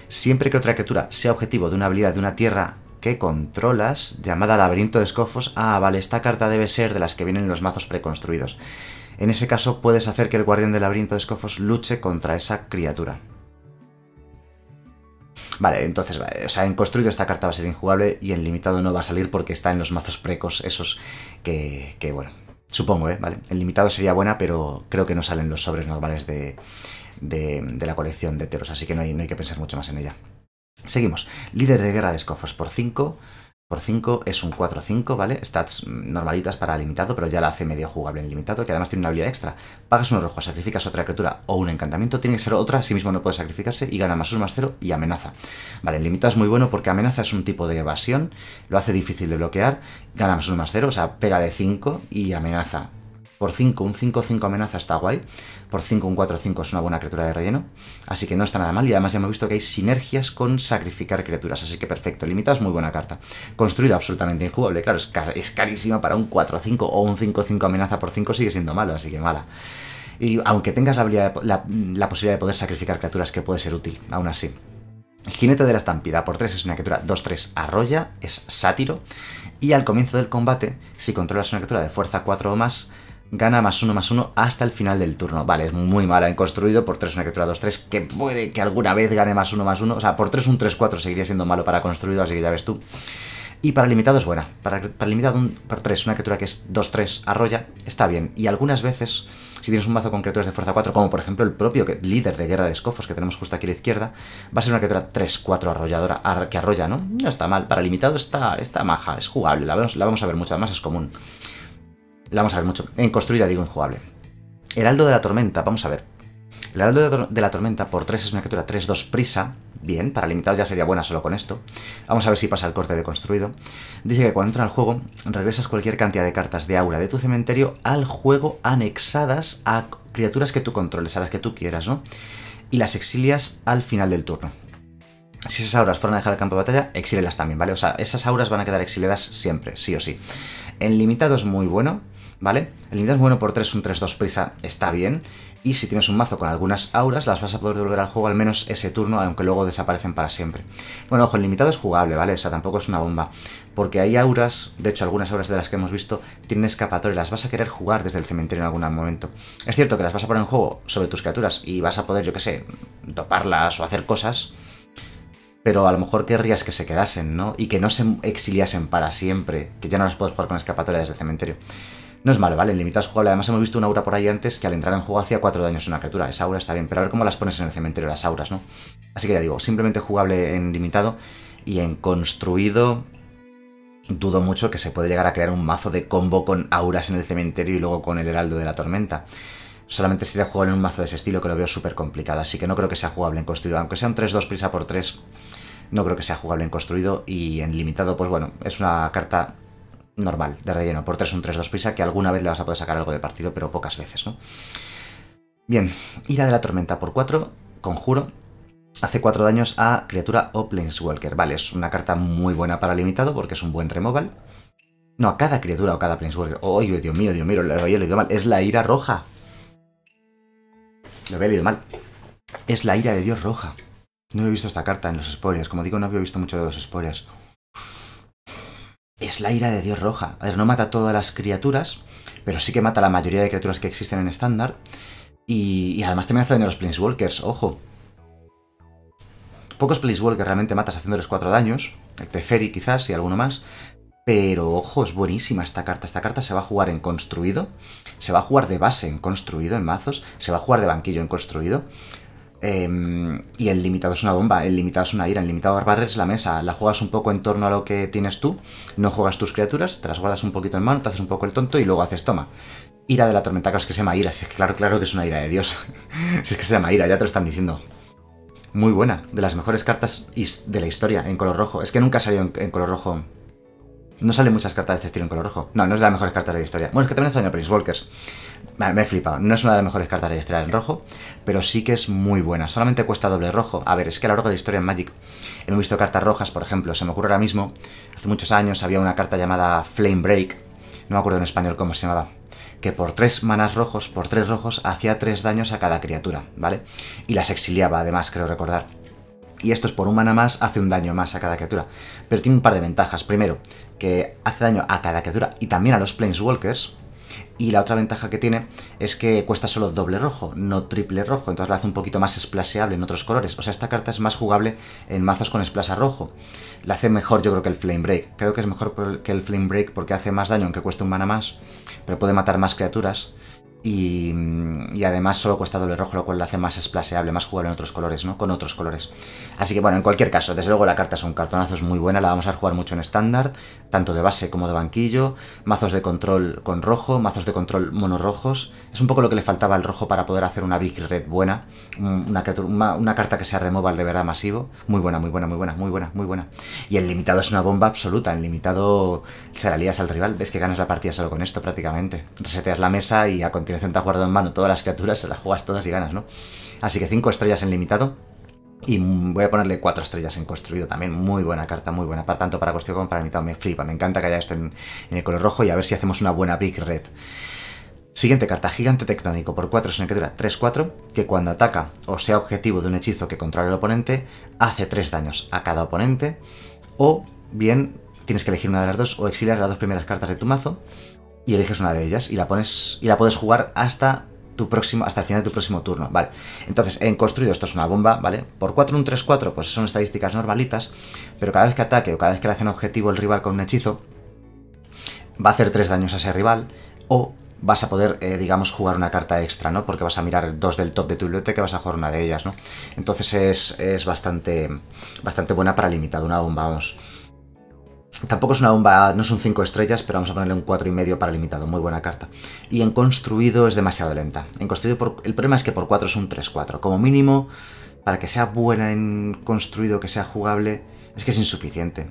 siempre que otra criatura sea objetivo de una habilidad de una tierra que controlas, llamada Laberinto de Escofos. Ah, vale, esta carta debe ser de las que vienen en los mazos preconstruidos. En ese caso puedes hacer que el guardián del laberinto de Escofos luche contra esa criatura. Vale, entonces, o sea, en construido esta carta va a ser injugable y el limitado no va a salir porque está en los mazos precos esos que, bueno, supongo, ¿eh? Vale, limitado sería buena, pero creo que no salen los sobres normales de, de, de la colección de teros, así que no hay, no hay que pensar mucho más en ella. Seguimos. Líder de guerra de escofos por 5 por 5 es un 4-5, ¿vale? Stats normalitas para limitado, pero ya la hace medio jugable en limitado, que además tiene una habilidad extra. Pagas un rojo, sacrificas otra criatura o un encantamiento, tiene que ser otra, así mismo no puede sacrificarse y gana más 1 más 0 y amenaza. Vale, limitado es muy bueno porque amenaza es un tipo de evasión, lo hace difícil de bloquear, gana más 1 más 0, o sea, pega de 5 y amenaza por 5, un 5-5 amenaza está guay, por 5, un 4-5 es una buena criatura de relleno, así que no está nada mal y además ya hemos visto que hay sinergias con sacrificar criaturas, así que perfecto, Limita es muy buena carta. Construida absolutamente injugable, claro, es, carísima para un 4-5 o un 5-5 amenaza por 5 sigue siendo malo, así que mala. Y aunque tengas la, la, posibilidad de poder sacrificar criaturas que puede ser útil, aún así. Jinete de la Estampida por 3 es una criatura 2-3 arroya, es sátiro. Y al comienzo del combate, si controlas una criatura de fuerza 4 o más, gana más uno más uno hasta el final del turno. Vale, es muy mala en construido, por 3 una criatura 2-3, que puede que alguna vez gane más uno más uno. O sea, por 3 un 3-4 seguiría siendo malo para construido, así que ya ves tú. Y para limitado es buena. Para, limitado por 3, una criatura que es 2-3 arrolla, está bien. Y algunas veces, si tienes un mazo con criaturas de fuerza 4, como por ejemplo el propio líder de Guerra de Escofos que tenemos justo aquí a la izquierda, va a ser una criatura 3-4 arrolladora que arrolla, ¿no? No está mal. Para limitado está, maja, es jugable, la vamos, la vamos a ver mucho, además es común. La vamos a ver mucho. En construida, digo, injugable. Heraldo de la Tormenta, vamos a ver. El Heraldo de la Tormenta por 3 es una criatura 3-2 prisa. Bien, para limitados ya sería buena solo con esto. Vamos a ver si pasa el corte de construido. Dice que cuando entra al juego, regresas cualquier cantidad de cartas de aura de tu cementerio al juego anexadas a criaturas que tú controles, a las que tú quieras, ¿no? Y las exilias al final del turno. Si esas auras fueron a dejar el campo de batalla, exílelas también, ¿vale? O sea, esas auras van a quedar exiliadas siempre, sí o sí. En limitado es muy bueno, ¿vale? El limitado es bueno por 3, un 3-2 prisa está bien. Y si tienes un mazo con algunas auras, las vas a poder devolver al juego al menos ese turno, aunque luego desaparecen para siempre. Bueno, ojo, el limitado es jugable, ¿vale? O sea, tampoco es una bomba. Porque hay auras, de hecho algunas auras de las que hemos visto, tienen escapatoria, las vas a querer jugar desde el cementerio en algún momento. Es cierto que las vas a poner en juego sobre tus criaturas y vas a poder, yo qué sé, toparlas o hacer cosas, pero a lo mejor querrías que se quedasen, ¿no? Y que no se exiliasen para siempre, que ya no las puedes jugar con escapatoria desde el cementerio. No es malo, ¿vale? Limitado es jugable. Además hemos visto una aura por ahí antes que al entrar en juego hacía 4 daños a una criatura. Esa aura está bien, pero a ver cómo las pones en el cementerio las auras, ¿no? Así que ya digo, simplemente jugable en limitado y en construido dudo mucho que se pueda llegar a crear un mazo de combo con auras en el cementerio y luego con el heraldo de la tormenta. Solamente sería jugar en un mazo de ese estilo que lo veo súper complicado, así que no creo que sea jugable en construido. Aunque sea un 3-2 prisa por 3, no creo que sea jugable en construido y en limitado, pues bueno, es una carta normal, de relleno, por 3 un 3-2 prisa, que alguna vez le vas a poder sacar algo de partido, pero pocas veces, ¿no? Bien, Ira de la Tormenta por 4, conjuro, hace 4 daños a criatura o Planeswalker. Vale, es una carta muy buena para limitado porque es un buen removal. No, a cada criatura o cada Planeswalker. Oh, Dios mío, Dios mío, lo había leído mal. Es la ira roja. Lo había leído mal. Es la ira de Dios roja. No he visto esta carta en los spoilers. Como digo, no había visto mucho de los spoilers es la ira de Dios roja. A ver, no mata a todas las criaturas, pero sí que mata la mayoría de criaturas que existen en estándar. Y, además también hace daño a los Planeswalkers, ojo. Pocos Planeswalkers realmente matas haciéndoles cuatro daños. El Teferi quizás y alguno más. Pero ojo, es buenísima esta carta. Esta carta se va a jugar en construido, se va a jugar de base en construido, en mazos, se va a jugar de banquillo en construido, Em, y el limitado es una bomba, el limitado es una ira, el limitado es la mesa, la juegas un poco en torno a lo que tienes tú, no juegas tus criaturas, te las guardas un poquito en mano, te haces un poco el tonto y luego haces toma. Ira de la tormenta, claro, es que se llama ira, si claro, claro que es una ira de Dios, si es que se llama ira, ya te lo están diciendo. Muy buena, de las mejores cartas de la historia en color rojo, es que nunca ha salido en color rojo no salen muchas cartas de este estilo en color rojo. No, no es de las mejores cartas de la historia. Bueno, es que también hace Prince Walkers. Vale, me he flipado. No es una de las mejores cartas de la historia en rojo, pero sí que es muy buena. Solamente cuesta doble rojo. A ver, es que a lo largo de la historia en Magic hemos visto cartas rojas, por ejemplo. Se me ocurre ahora mismo, hace muchos años había una carta llamada Flame Break. No me acuerdo en español cómo se llamaba que por tres manas rojos, por tres rojos, hacía tres daños a cada criatura, ¿vale? Y las exiliaba, además, creo recordar. Y esto es por un mana más, hace un daño más a cada criatura. Pero tiene un par de ventajas. Primero, que hace daño a cada criatura y también a los Planeswalkers. Y la otra ventaja que tiene es que cuesta solo doble rojo, no triple rojo, entonces la hace un poquito más splaseable en otros colores. O sea, esta carta es más jugable en mazos con splash rojo. La hace mejor yo creo que el Flame Break. Creo que es mejor que el Flame Break porque hace más daño, aunque cueste un mana más, pero puede matar más criaturas. Y, además solo cuesta doble rojo, lo cual la hace más splaseable. más jugable en otros colores, ¿no? Con otros colores. Así que bueno, en cualquier caso, desde luego la carta es un cartonazo, es muy buena, la vamos a jugar mucho en estándar tanto de base como de banquillo, mazos de control con rojo, mazos de control monorrojos. Es un poco lo que le faltaba al rojo para poder hacer una Big Red buena, una, carta que sea removal de verdad masivo. Muy buena, muy buena, muy buena, muy buena, muy buena. Y el limitado es una bomba absoluta, el limitado se la lías al rival, ves que ganas la partida solo con esto prácticamente. Reseteas la mesa y a continuación te has guardado en mano todas las criaturas, se las juegas todas y ganas, ¿no? Así que 5 estrellas en limitado y voy a ponerle cuatro estrellas en construido también. Muy buena carta, muy buena. Para, tanto para cuestión como para mitad. Me flipa. Me encanta que haya esto en, el color rojo y a ver si hacemos una buena Big Red. Siguiente carta, Gigante Tectónico. Por 4 es una criatura 3-4 que cuando ataca o sea objetivo de un hechizo que controla el oponente, hace 3 daños a cada oponente. O bien tienes que elegir una de las dos o exiliar las dos primeras cartas de tu mazo y eliges una de ellas y la pones y la puedes jugar hasta tu próximo, hasta el final de tu próximo turno, ¿vale? Entonces, en construido, esto es una bomba, ¿vale? Por 4, un 3, 4, pues son estadísticas normalitas, pero cada vez que ataque o cada vez que le hacen objetivo el rival con un hechizo, va a hacer 3 daños a ese rival, o vas a poder, eh, digamos, jugar una carta extra, ¿no? Porque vas a mirar dos del top de tu biblioteca y vas a jugar una de ellas, ¿no? Entonces es, es bastante, bastante buena para limitar una bomba, vamos. Tampoco es una bomba, no son 5 estrellas, pero vamos a ponerle un 4,5 para limitado, muy buena carta. Y en construido es demasiado lenta. En construido el problema es que por 4 es un 3-4. Como mínimo, para que sea buena en construido, que sea jugable, es que es insuficiente.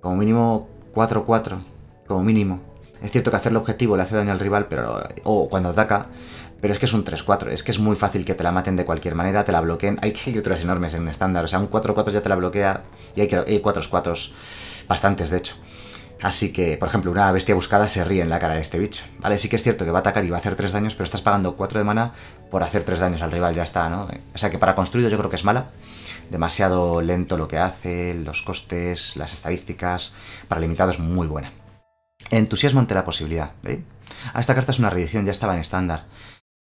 Como mínimo 4-4, como mínimo. Es cierto que hacerle objetivo le hace daño al rival, pero o cuando ataca, pero es que es un 3-4, es que es muy fácil que te la maten de cualquier manera, te la bloqueen. Hay que otras enormes en estándar, o sea, un 4-4 ya te la bloquea y hay, hay 4-4 bastantes de hecho. Así que, por ejemplo, una bestia buscada se ríe en la cara de este bicho. Vale, sí que es cierto que va a atacar y va a hacer 3 daños, pero estás pagando 4 de mana por hacer 3 daños al rival, ya está, ¿no? O sea que para construido yo creo que es mala. Demasiado lento lo que hace, los costes, las estadísticas. Para limitado es muy buena. Entusiasmo ante la posibilidad. ¿eh? Ah, esta carta es una reedición, ya estaba en estándar.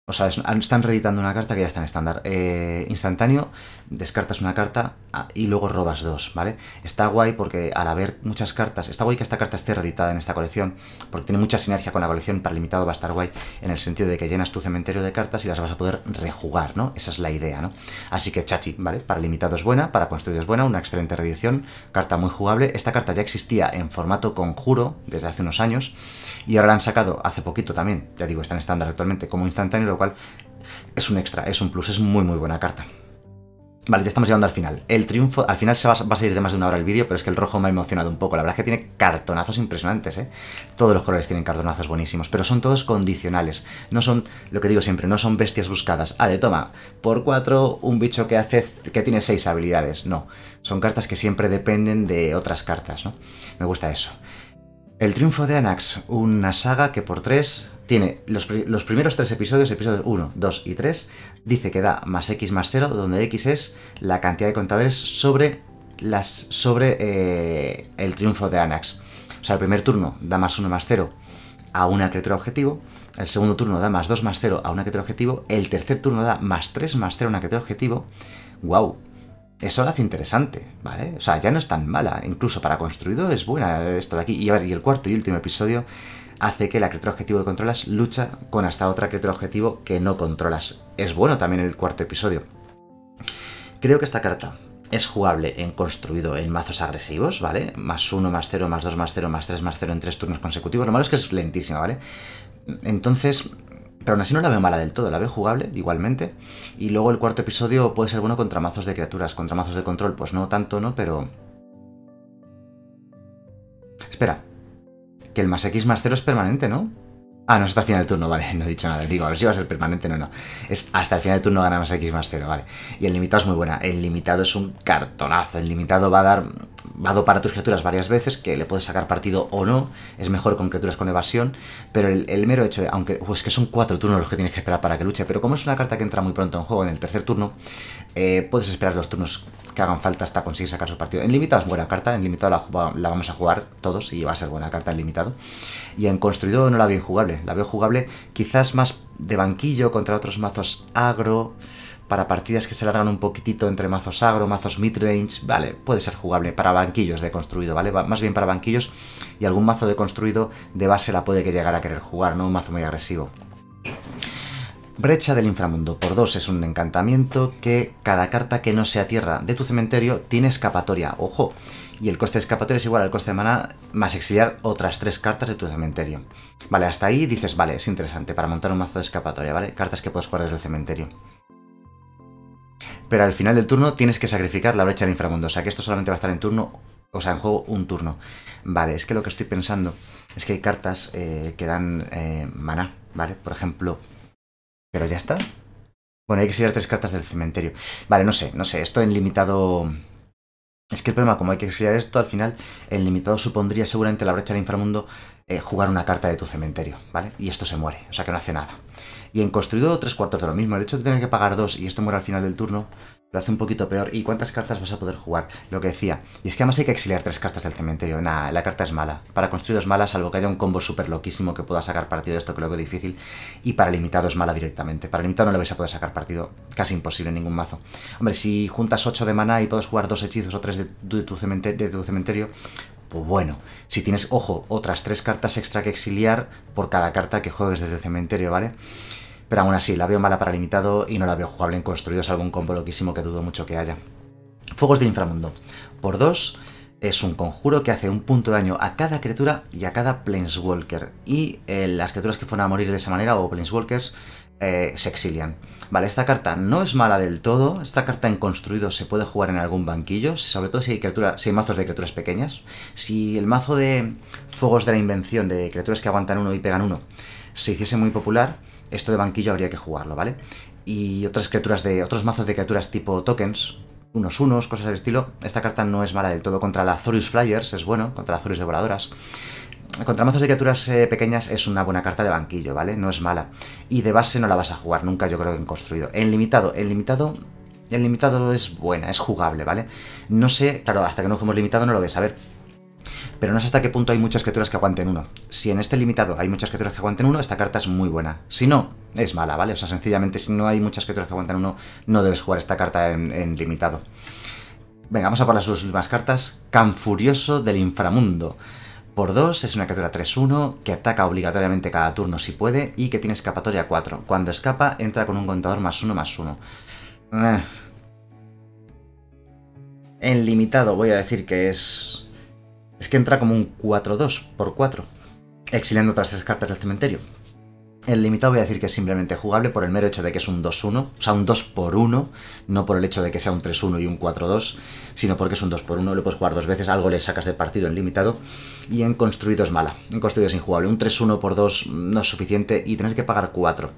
O sea, están reeditando una carta que ya está en estándar. Eh, instantáneo, descartas una carta ah, y luego robas dos, ¿vale? Está guay porque al haber muchas cartas, está guay que esta carta esté reeditada en esta colección, porque tiene mucha sinergia con la colección para limitado va a estar guay, en el sentido de que llenas tu cementerio de cartas y las vas a poder rejugar, ¿no? Esa es la idea, ¿no? Así que chachi, ¿vale? Para limitado es buena, para construir es buena, una excelente reedición, carta muy jugable. Esta carta ya existía en formato conjuro desde hace unos años y ahora la han sacado hace poquito también, ya digo, está en estándar actualmente como instantáneo, lo cual es un extra, es un plus, es muy muy buena carta. Vale, ya estamos llegando al final. El triunfo, al final se va, a salir de más de una hora el vídeo, pero es que el rojo me ha emocionado un poco. La verdad es que tiene cartonazos impresionantes, ¿eh? Todos los colores tienen cartonazos buenísimos, pero son todos condicionales. No son, lo que digo siempre, no son bestias buscadas. Ah, de toma, por cuatro, un bicho que hace, que tiene seis habilidades. No, son cartas que siempre dependen de otras cartas, ¿no? Me gusta eso. El triunfo de Anax, una saga que por tres tiene los, los primeros tres episodios, episodios 1, 2 y 3, dice que da más X más 0, donde X es la cantidad de contadores sobre, las, sobre eh, el triunfo de Anax. O sea, el primer turno da más 1 más 0 a una criatura objetivo, el segundo turno da más 2 más 0 a una criatura objetivo, el tercer turno da más 3 más 0 a una criatura objetivo. ¡Wow! Eso la hace interesante, ¿vale? O sea, ya no es tan mala. Incluso para construido es buena esto de aquí. Y a ver, y el cuarto y último episodio hace que la criatura objetivo que controlas lucha con hasta otra criatura objetivo que no controlas. Es bueno también el cuarto episodio. Creo que esta carta es jugable en construido en mazos agresivos, ¿vale? Más uno, más cero, más dos, más cero, más tres, más cero en tres turnos consecutivos. Lo malo es que es lentísima, ¿vale? Entonces, pero aún así no la veo mala del todo, la veo jugable igualmente. Y luego el cuarto episodio puede ser bueno contra mazos de criaturas, contra mazos de control. Pues no tanto, ¿no? Pero... Espera. Que el más X más es permanente, ¿no? Ah, no, es hasta el final del turno, vale, no he dicho nada. Digo, a ver si va a ser permanente, no, no. Es hasta el final del turno gana más X más 0, vale. Y el limitado es muy buena. El limitado es un cartonazo. El limitado va a dar. Va a dopar a tus criaturas varias veces, que le puedes sacar partido o no. Es mejor con criaturas con evasión. Pero el, mero hecho de. Aunque. Pues que son cuatro turnos los que tienes que esperar para que luche. Pero como es una carta que entra muy pronto en juego, en el tercer turno, eh, puedes esperar los turnos que hagan falta hasta conseguir sacar su partido. El limitado es buena carta. En limitado la, vamos a jugar todos y va a ser buena carta el limitado y en construido no la veo jugable. La veo jugable quizás más de banquillo contra otros mazos agro, para partidas que se largan un poquitito entre mazos agro, mazos midrange, vale, puede ser jugable para banquillos de construido, ¿vale? Más bien para banquillos y algún mazo de construido de base la puede que llegar a querer jugar, ¿no? Un mazo muy agresivo. Brecha del inframundo por dos es un encantamiento que cada carta que no sea tierra de tu cementerio tiene escapatoria. Ojo, y el coste de escapatoria es igual al coste de mana más exiliar otras tres cartas de tu cementerio. Vale, hasta ahí dices, vale, es interesante para montar un mazo de escapatoria, ¿vale? Cartas que puedes jugar desde el cementerio. Pero al final del turno tienes que sacrificar la brecha del inframundo, o sea que esto solamente va a estar en turno, o sea, en juego un turno. Vale, es que lo que estoy pensando es que hay cartas eh, que dan mana eh, maná, ¿vale? Por ejemplo... Pero ya está. Bueno, hay que exiliar tres cartas del cementerio. Vale, no sé, no sé, esto en limitado es que el problema, como hay que exiliar esto, al final el limitado supondría seguramente la brecha del inframundo eh, jugar una carta de tu cementerio, ¿vale? Y esto se muere, o sea que no hace nada. Y en construido tres cuartos de lo mismo, el hecho de tener que pagar dos y esto muere al final del turno, lo hace un poquito peor. ¿Y cuántas cartas vas a poder jugar? Lo que decía. Y es que además hay que exiliar tres cartas del cementerio. nada la carta es mala. Para construidos malas mala, salvo que haya un combo súper loquísimo que pueda sacar partido de esto, que lo veo difícil. Y para limitado es mala directamente. Para limitado no le vais a poder sacar partido. Casi imposible en ningún mazo. Hombre, si juntas 8 de mana y puedes jugar dos hechizos o tres de, tu, cementerio, de tu cementerio, pues bueno. Si tienes, ojo, otras tres cartas extra que exiliar por cada carta que juegues desde el cementerio, ¿vale? vale pero aún así, la veo mala para limitado y no la veo jugable en construidos, algún combo loquísimo que dudo mucho que haya. Fuegos del inframundo. Por dos, es un conjuro que hace un punto de daño a cada criatura y a cada Planeswalker. Y eh, las criaturas que fueron a morir de esa manera, o Planeswalkers, eh, se exilian. Vale, esta carta no es mala del todo. Esta carta en construido se puede jugar en algún banquillo, sobre todo si hay, si hay mazos de criaturas pequeñas. Si el mazo de Fuegos de la Invención, de criaturas que aguantan uno y pegan uno, se hiciese muy popular, esto de banquillo habría que jugarlo, ¿vale? Y otras criaturas de. otros mazos de criaturas tipo tokens, unos unos, cosas del estilo. Esta carta no es mala del todo. Contra la Zorius Flyers es bueno, contra la Zorius Devoradoras. Contra mazos de criaturas eh, pequeñas es una buena carta de banquillo, ¿vale? No es mala. Y de base no la vas a jugar nunca, yo creo, que en construido. En limitado, en limitado el limitado es buena, es jugable, ¿vale? No sé, claro, hasta que no juguemos limitado no lo voy a saber, pero no sé hasta qué punto hay muchas criaturas que aguanten uno. Si en este limitado hay muchas criaturas que aguanten uno, esta carta es muy buena. Si no, es mala, ¿vale? O sea, sencillamente, si no hay muchas criaturas que aguanten uno, no debes jugar esta carta en, limitado. Venga, vamos a por las últimas cartas. Can Furioso del Inframundo. Por 2 es una criatura 3-1 que ataca obligatoriamente cada turno si puede y que tiene escapatoria 4. Cuando escapa, entra con un contador más 1 más 1. Eh. En limitado voy a decir que es es que entra como un 4-2 por 4, exiliando otras tres cartas del cementerio. El limitado voy a decir que es simplemente jugable por el mero hecho de que es un 2-1, o sea, un 2 por 1, no por el hecho de que sea un 3-1 y un 4-2, sino porque es un 2 por 1, lo puedes jugar dos veces, algo le sacas de partido en limitado, y en construido es mala, en construido es injugable, un 3-1 por 2 no es suficiente y tener que pagar 4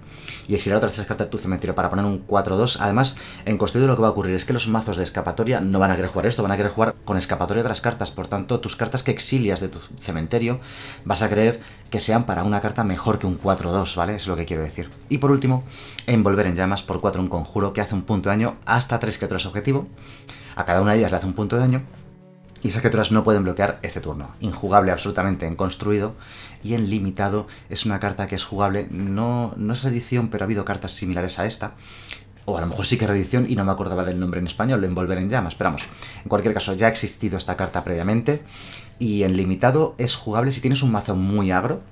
y exiliar otras tres cartas de tu cementerio para poner un 4-2, además en construido lo que va a ocurrir es que los mazos de escapatoria no van a querer jugar esto, van a querer jugar con escapatoria otras cartas, por tanto tus cartas que exilias de tu cementerio vas a querer que sean para una carta mejor que un 4-2, ¿vale? Es lo que quiero decir. Y por último, envolver en llamas por 4 un conjuro que hace un punto de daño hasta 3 criaturas objetivo. A cada una de ellas le hace un punto de daño. Y esas criaturas no pueden bloquear este turno. Injugable absolutamente en construido y en limitado. Es una carta que es jugable. No, no es edición, pero ha habido cartas similares a esta o a lo mejor sí que redición, y no me acordaba del nombre en español, Envolver en Llamas, pero vamos, en cualquier caso ya ha existido esta carta previamente y en limitado es jugable si tienes un mazo muy agro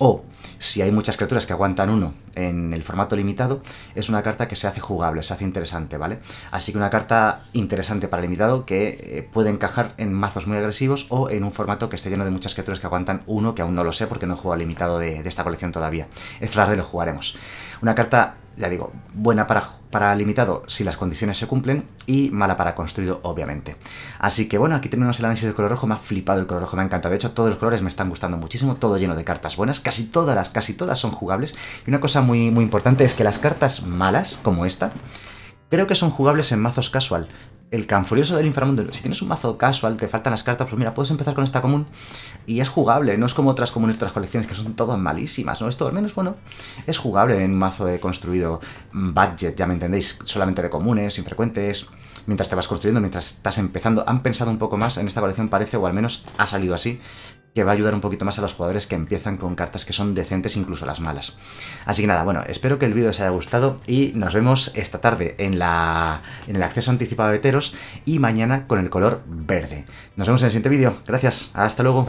o si hay muchas criaturas que aguantan uno en el formato limitado, es una carta que se hace jugable, se hace interesante, ¿vale? Así que una carta interesante para limitado que eh, puede encajar en mazos muy agresivos o en un formato que esté lleno de muchas criaturas que aguantan uno, que aún no lo sé porque no he jugado limitado de, de esta colección todavía. Esta tarde lo jugaremos. Una carta, ya digo, buena para, para limitado si las condiciones se cumplen y mala para construido, obviamente. Así que bueno, aquí tenemos el análisis del color rojo, me ha flipado el color rojo, me ha encantado. De hecho, todos los colores me están gustando muchísimo, todo lleno de cartas buenas, casi todas las, casi todas son jugables. Y una cosa muy, muy importante es que las cartas malas, como esta, creo que son jugables en mazos casual, el Canfurioso del Inframundo. Si tienes un mazo casual, te faltan las cartas, pues mira, puedes empezar con esta común y es jugable. No es como otras comunes, otras colecciones que son todas malísimas, ¿no? Esto al menos, bueno, es jugable en un mazo de construido mm, budget, ya me entendéis, solamente de comunes, infrecuentes. Mientras te vas construyendo, mientras estás empezando, han pensado un poco más en esta colección, parece, o al menos ha salido así, que va a ayudar un poquito más a los jugadores que empiezan con cartas que son decentes, incluso las malas. Así que nada, bueno, espero que el vídeo os haya gustado y nos vemos esta tarde en, la, en el acceso anticipado de Teros y mañana con el color verde. Nos vemos en el siguiente vídeo. Gracias, hasta luego.